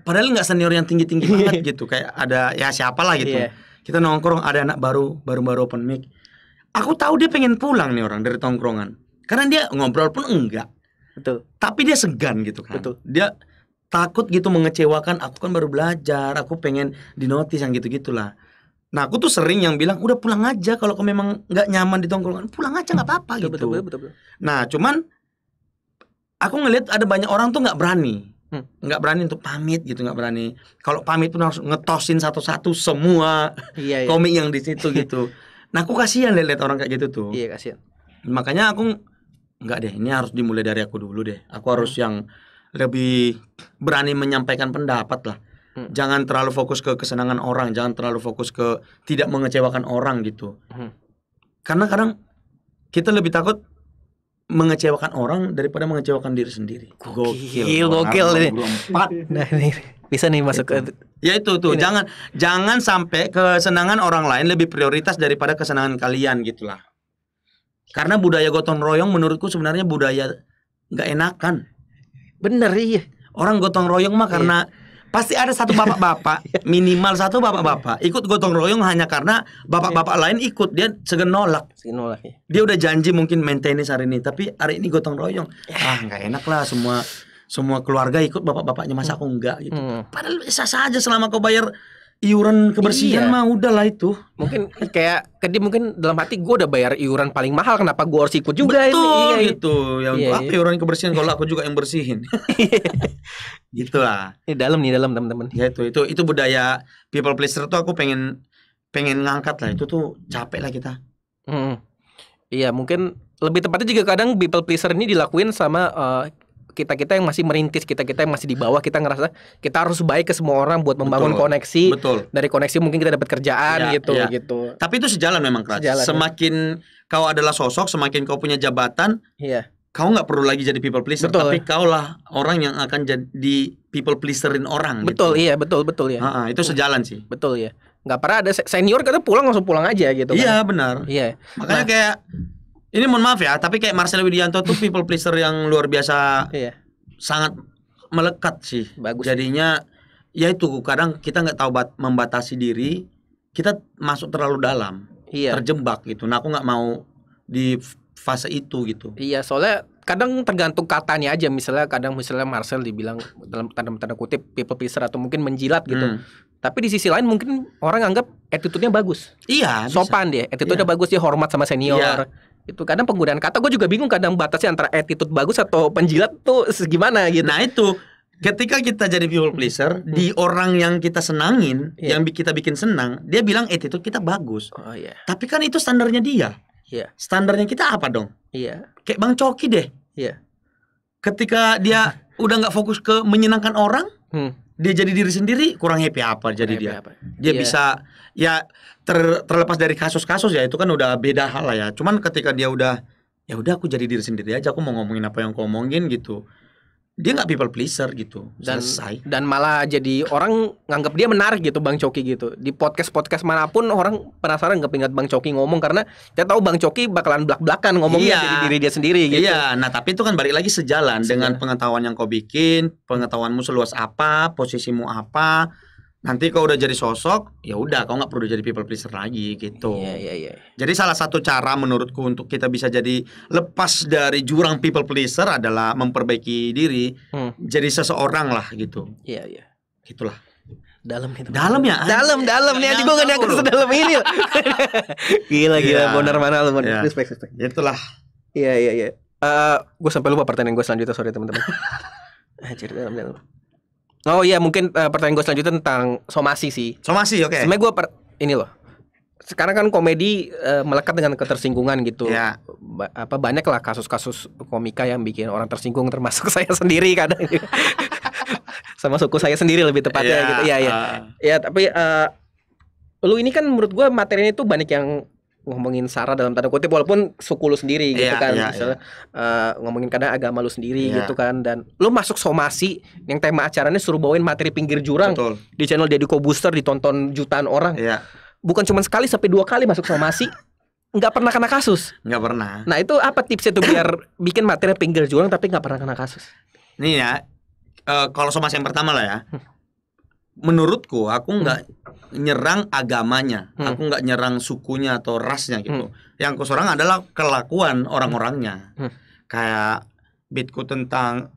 Padahal nggak senior yang tinggi tinggi banget gitu, kayak ada ya siapa lah gitu. Iya. Kita nongkrong ada anak baru baru baru open mic. Aku tahu dia pengen pulang nih orang dari tongkrongan, karena dia ngobrol pun enggak. Betul. Tapi dia segan gitu kan. Betul. Dia takut gitu mengecewakan. Aku kan baru belajar, aku pengen dinotis yang gitu gitulah. Nah aku tuh sering yang bilang udah pulang aja kalau kau memang nggak nyaman di tongkrongan pulang aja nggak apa-apa gitu. Betul, betul, betul, betul. Nah cuman aku ngelihat ada banyak orang tuh nggak berani hmm. nggak hmm. berani untuk pamit gitu nggak berani kalau pamit pun harus ngetosin satu-satu semua iya, iya. komik yang di situ gitu nah aku kasihan lihat orang kayak gitu tuh iya kasihan makanya aku nggak deh ini harus dimulai dari aku dulu deh aku harus hmm. yang lebih berani menyampaikan pendapat lah hmm. jangan terlalu fokus ke kesenangan orang jangan terlalu fokus ke tidak mengecewakan orang gitu hmm. karena kadang kita lebih takut mengecewakan orang daripada mengecewakan diri sendiri. Gokil, gokil ini. Empat. Nah ini bisa nih masuk itu. ke. Ya itu tuh, ini. jangan jangan sampai kesenangan orang lain lebih prioritas daripada kesenangan kalian gitulah. Karena budaya gotong royong menurutku sebenarnya budaya nggak enakan. Bener iya. Orang gotong royong mah karena iya Pasti ada satu bapak-bapak, iya. minimal satu bapak-bapak iya. ikut gotong royong hanya karena bapak-bapak iya. lain ikut dia segenolak nolak. Dia udah janji mungkin maintenance hari ini, tapi hari ini gotong royong. Ah, nggak enak lah semua semua keluarga ikut bapak-bapaknya masa hmm. aku enggak gitu. Hmm. Padahal bisa saja selama kau bayar iuran kebersihan iya. mah udahlah itu mungkin kayak kedi mungkin dalam hati gue udah bayar iuran paling mahal kenapa gue harus ikut juga betul ini, iya, iya, gitu yang iya, iya. iuran kebersihan kalau aku juga yang bersihin gitulah ini dalam nih dalam teman-teman ya itu itu itu budaya people pleaser tuh aku pengen pengen ngangkat lah itu tuh capek lah kita hmm. iya mungkin lebih tepatnya juga kadang people pleaser ini dilakuin sama uh, kita kita yang masih merintis, kita kita yang masih di bawah, kita ngerasa kita harus baik ke semua orang buat membangun betul, koneksi. Betul. Dari koneksi mungkin kita dapat kerjaan ya, gitu ya. gitu. Tapi itu sejalan memang keras. Sejalan, ya. semakin ya. kau adalah sosok, semakin kau punya jabatan. ya. Kau nggak perlu lagi jadi people pleaser, betul. tapi kau lah orang yang akan jadi people pleaserin orang. Gitu. Betul, gitu. iya, betul, betul ya. Ha -ha, itu sejalan sih. Betul ya nggak pernah ada senior kata pulang langsung pulang aja gitu iya kan. benar iya makanya nah, kayak ini mohon maaf ya, tapi kayak Marcel Widianto tuh people pleaser yang luar biasa. Iya. Sangat melekat sih. Bagus. Jadinya ya itu kadang kita nggak tahu bat membatasi diri, kita masuk terlalu dalam. Iya. Terjebak gitu. Nah, aku nggak mau di fase itu gitu. Iya, soalnya kadang tergantung katanya aja misalnya kadang misalnya Marcel dibilang dalam tanda tanda kutip people pleaser atau mungkin menjilat gitu hmm. tapi di sisi lain mungkin orang anggap attitude-nya bagus iya sopan bisa. dia attitude-nya iya. bagus dia hormat sama senior iya itu kadang penggunaan kata gue juga bingung kadang batasnya antara attitude bagus atau penjilat tuh segimana gitu nah itu ketika kita jadi people pleaser hmm. di orang yang kita senangin yeah. yang kita bikin senang dia bilang attitude kita bagus oh, yeah. tapi kan itu standarnya dia yeah. standarnya kita apa dong yeah. kayak bang coki deh yeah. ketika dia udah nggak fokus ke menyenangkan orang hmm dia jadi diri sendiri kurang happy apa jadi happy dia apa? dia yeah. bisa ya ter, terlepas dari kasus-kasus ya itu kan udah beda hal lah ya cuman ketika dia udah ya udah aku jadi diri sendiri aja aku mau ngomongin apa yang aku omongin gitu dia nggak people pleaser gitu dan selesai dan malah jadi orang nganggap dia menarik gitu bang Coki gitu di podcast podcast manapun orang penasaran nggak ingat bang Coki ngomong karena dia tahu bang Coki bakalan belak belakan ngomongnya iya, jadi diri dia sendiri gitu iya nah tapi itu kan balik lagi sejalan, sejalan. dengan pengetahuan yang kau bikin pengetahuanmu seluas apa posisimu apa nanti kau udah jadi sosok ya udah kau nggak perlu jadi people pleaser lagi gitu yeah, yeah, yeah. jadi salah satu cara menurutku untuk kita bisa jadi lepas dari jurang people pleaser adalah memperbaiki diri hmm. jadi seseorang lah gitu iya iya yeah. gitulah dalam itu dalam ya dalam dalam nih aja gue gak nyangka sedalam ini gila gila yeah. bener mana lu bonar yeah. respect respect itulah iya iya iya yeah. uh, gue sampai lupa pertanyaan gue selanjutnya sorry teman-teman cerita dalam dalam Oh iya mungkin uh, pertanyaan gue selanjutnya tentang somasi sih. Somasi oke. Okay. Sebenarnya gue ini loh. Sekarang kan komedi uh, melekat dengan ketersinggungan gitu. Yeah. Ba apa banyak lah kasus-kasus komika yang bikin orang tersinggung termasuk saya sendiri kadang. Sama suku saya sendiri lebih tepatnya yeah. gitu. Iya iya. Uh. Ya tapi uh, lu ini kan menurut gue materinya itu banyak yang ngomongin sara dalam tanda kutip walaupun suku lu sendiri gitu iya, kan yeah, misalnya yeah. Iya. Uh, ngomongin kadang agama lu sendiri yeah. gitu kan dan lu masuk somasi yang tema acaranya suruh bawain materi pinggir jurang Betul. di channel Deddy booster ditonton jutaan orang yeah. bukan cuma sekali sampai dua kali masuk somasi nggak pernah kena kasus nggak pernah nah itu apa tipsnya tuh biar bikin materi pinggir jurang tapi nggak pernah kena kasus ini ya uh, kalau somasi yang pertama lah ya hmm menurutku aku hmm. nggak hmm. nyerang agamanya, hmm. aku nggak nyerang sukunya atau rasnya gitu. Hmm. Yang aku serang adalah kelakuan orang-orangnya. Hmm. Kayak bitku tentang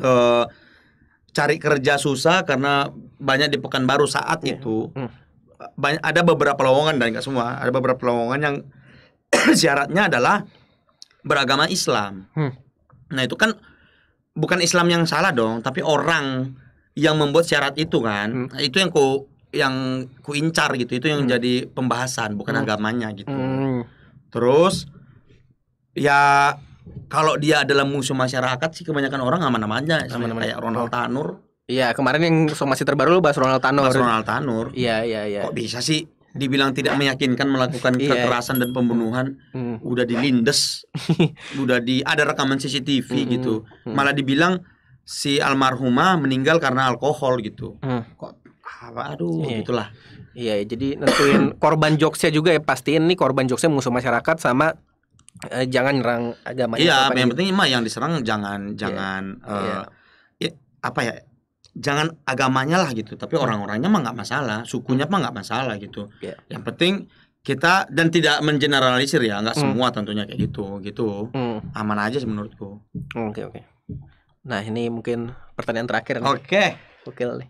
uh, cari kerja susah karena banyak di Pekanbaru saat yeah. itu. Hmm. Banyak, ada beberapa lowongan dan enggak semua, ada beberapa lowongan yang syaratnya adalah beragama Islam. Hmm. Nah, itu kan bukan Islam yang salah dong, tapi orang yang membuat syarat itu kan hmm. itu yang ku yang ku incar gitu itu yang hmm. jadi pembahasan bukan hmm. agamanya gitu hmm. terus ya kalau dia adalah musuh masyarakat sih kebanyakan orang aman namanya aja sama namanya kayak Ronald oh. Tanur iya kemarin yang masih terbaru lu bahas Ronald Tanur bahas Ronald Tanur iya iya iya kok bisa sih dibilang tidak meyakinkan melakukan iya. kekerasan dan pembunuhan hmm. udah dilindes udah di ada rekaman CCTV hmm, hmm. gitu hmm. malah dibilang si almarhumah meninggal karena alkohol gitu. Hmm. Kok aduh iya. gitulah. Iya, jadi nentuin korban jokesnya juga ya pastiin nih korban jokesnya musuh masyarakat sama eh, jangan nyerang agama. Iya, yang penting mah yang diserang jangan iya. jangan yeah. Iya. Uh, yeah. apa ya? Jangan agamanya lah gitu, tapi orang-orangnya mah nggak masalah, sukunya mah nggak masalah gitu. Yeah. Yang penting kita dan tidak mengeneralisir ya, nggak hmm. semua tentunya kayak gitu gitu. Hmm. Aman aja sih menurutku. Oke okay, oke. Okay. Nah, ini mungkin pertanyaan terakhir nih. Oke. Oke nih.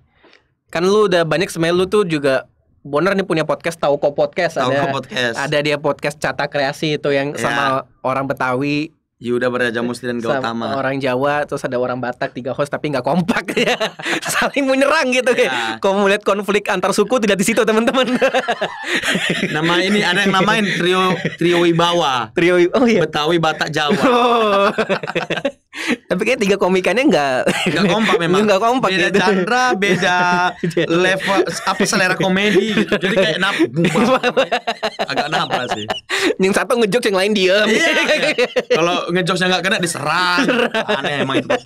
Kan lu udah banyak sebenarnya lu tuh juga Bonar nih punya podcast Tahu Kok Podcast Tauko ada podcast. ada dia podcast Cata Kreasi itu yang yeah. sama orang Betawi Yuda Beraja Musli dan Gautama Orang Jawa terus ada orang Batak tiga host tapi nggak kompak ya saling menyerang gitu ya. Iya. kamu melihat konflik antar suku tidak di situ teman-teman. Nama ini ada yang namain trio trio Wibawa. Trio oh iya. Betawi Batak Jawa. Oh. Tapi kayak tiga komikannya nggak nggak kompak memang. Enggak kompak. Beda gitu. genre, beda ya. level apa selera komedi gitu. Jadi kayak nap, agak napa sih. Yang satu ngejok, yang lain diem. Iya. iya. Kalau ngejoknya nggak kena diserang. Aneh emang itu.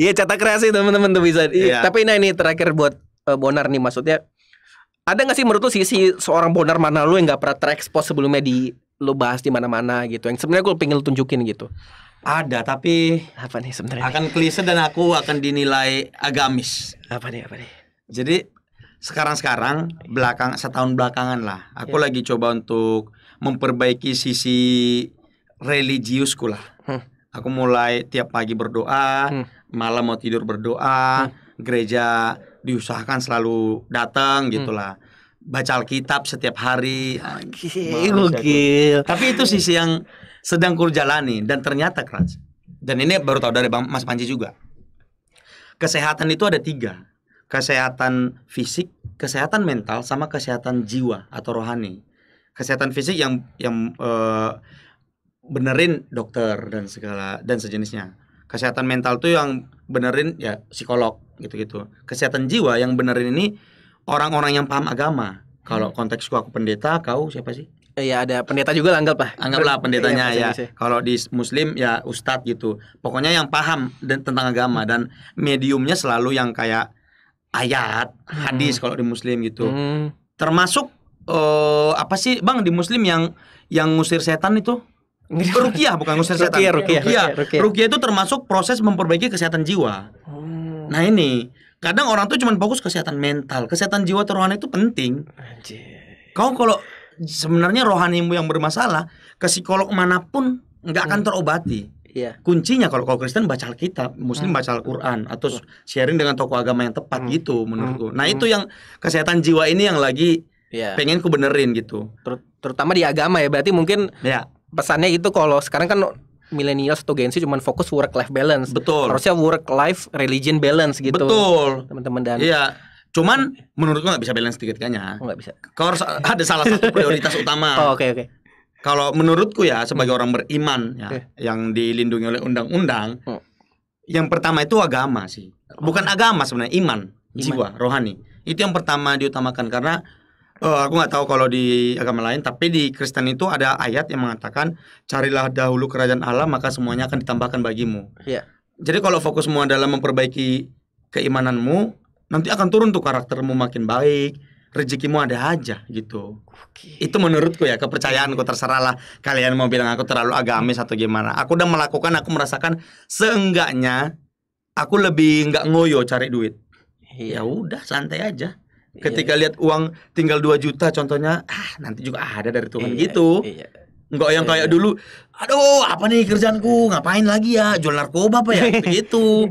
Iya cetak kreasi teman-teman tuh bisa. Iya. Tapi nah ini terakhir buat uh, Bonar nih maksudnya ada nggak sih menurut lu sisi seorang Bonar mana lu yang nggak pernah terekspos sebelumnya di lu bahas di mana-mana gitu yang sebenarnya gue pengen lu tunjukin gitu ada, tapi apa nih sebenarnya? Akan klise dan aku akan dinilai agamis. Apa nih, apa nih? Jadi sekarang-sekarang belakang setahun belakangan lah, aku yeah. lagi coba untuk memperbaiki sisi religiusku lah. Hmm. Aku mulai tiap pagi berdoa, hmm. malam mau tidur berdoa, hmm. gereja diusahakan selalu datang hmm. gitulah baca Alkitab setiap hari. Gokil. Tapi itu sisi yang sedang kur jalani dan ternyata keras. Dan ini baru tahu dari Bang Mas Panji juga. Kesehatan itu ada tiga. Kesehatan fisik, kesehatan mental, sama kesehatan jiwa atau rohani. Kesehatan fisik yang yang uh, benerin dokter dan segala dan sejenisnya. Kesehatan mental tuh yang benerin ya psikolog gitu-gitu. Kesehatan jiwa yang benerin ini orang-orang yang paham agama. Kalau hmm. konteksku aku pendeta, kau siapa sih? Ya ada pendeta juga lah anggaplah. Anggaplah iya, pendetanya iya, ya. ya. Kalau di muslim ya ustadz gitu. Pokoknya yang paham dan, tentang agama dan mediumnya selalu yang kayak ayat, hmm. hadis hmm. kalau di muslim gitu. Hmm. Termasuk uh, apa sih Bang di muslim yang yang ngusir setan itu? Rukiah bukan ngusir setan. Rukiah, rukiah. Rukiah itu termasuk proses memperbaiki kesehatan jiwa. Hmm. Nah ini kadang orang tuh cuma fokus kesehatan mental kesehatan jiwa atau rohani itu penting Anjir. kau kalau sebenarnya rohanimu yang bermasalah ke psikolog manapun nggak akan hmm. terobati Iya. Kuncinya kalau kau Kristen baca Alkitab, Muslim hmm. baca Al-Quran atau hmm. sharing dengan tokoh agama yang tepat hmm. gitu menurutku. Nah hmm. itu yang kesehatan jiwa ini yang lagi yeah. pengen ku benerin gitu. Ter terutama di agama ya berarti mungkin Ya. pesannya itu kalau sekarang kan milenial atau Gen Z cuma fokus work life balance. Betul. Harusnya work life religion balance gitu. Betul. Teman-teman dan Iya. Cuman menurutku nggak bisa balance tiga-tiganya. Oh, nggak bisa. Kau harus ada salah satu prioritas utama. Oh, oke okay, oke. Okay. Kalau menurutku ya sebagai hmm. orang beriman ya okay. yang dilindungi oleh undang-undang, hmm. yang pertama itu agama sih. Bukan agama sebenarnya, iman, iman. jiwa, rohani. Itu yang pertama diutamakan karena Uh, aku nggak tahu kalau di agama lain, tapi di Kristen itu ada ayat yang mengatakan carilah dahulu kerajaan Allah maka semuanya akan ditambahkan bagimu. Iya. Jadi kalau fokusmu adalah memperbaiki keimananmu, nanti akan turun tuh karaktermu makin baik, rezekimu ada aja gitu. Okay. Itu menurutku ya kepercayaanku terserahlah kalian mau bilang aku terlalu agamis atau gimana. Aku udah melakukan, aku merasakan seenggaknya aku lebih nggak ngoyo cari duit. Iya. Ya udah santai aja Iya, Ketika iya. lihat uang tinggal 2 juta contohnya, ah nanti juga ada dari Tuhan iya, gitu. Iya. Enggak yang iya, kayak dulu, aduh apa nih kerjaanku, ngapain lagi ya, jual narkoba apa ya, gitu.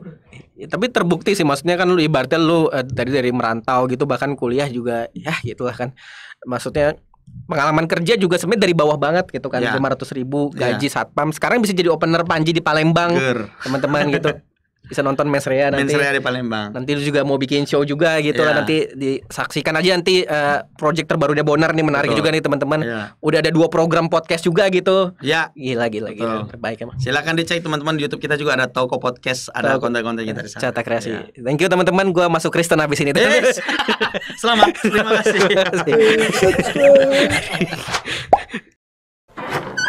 Tapi terbukti sih maksudnya kan lu ibaratnya lu eh, dari dari merantau gitu bahkan kuliah juga ya gitu lah kan. Maksudnya pengalaman kerja juga sebenarnya dari bawah banget gitu kan ya. lima ratus ribu ya. gaji ya. satpam sekarang bisa jadi opener panji di Palembang teman-teman gitu bisa nonton Mens Rea nanti. Mens Rea di Palembang. Nanti lu juga mau bikin show juga gitu yeah. Iya. nanti disaksikan aja nanti uh, project terbarunya Bonar nih menarik Betul. juga nih teman-teman. Yeah. Udah ada dua program podcast juga gitu. Ya. Yeah. Gila gila Betul. gila terbaik emang. Silakan dicek teman-teman di YouTube kita juga ada toko podcast, ada konten-konten kita di sana. Cata kreasi. Yeah. Thank you teman-teman, gua masuk Kristen habis ini. Yes. Selamat. Terima kasih.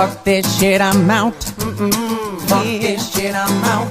Fuck this shit, I'm out. Mm -mm. Fuck yeah. this shit, I'm out.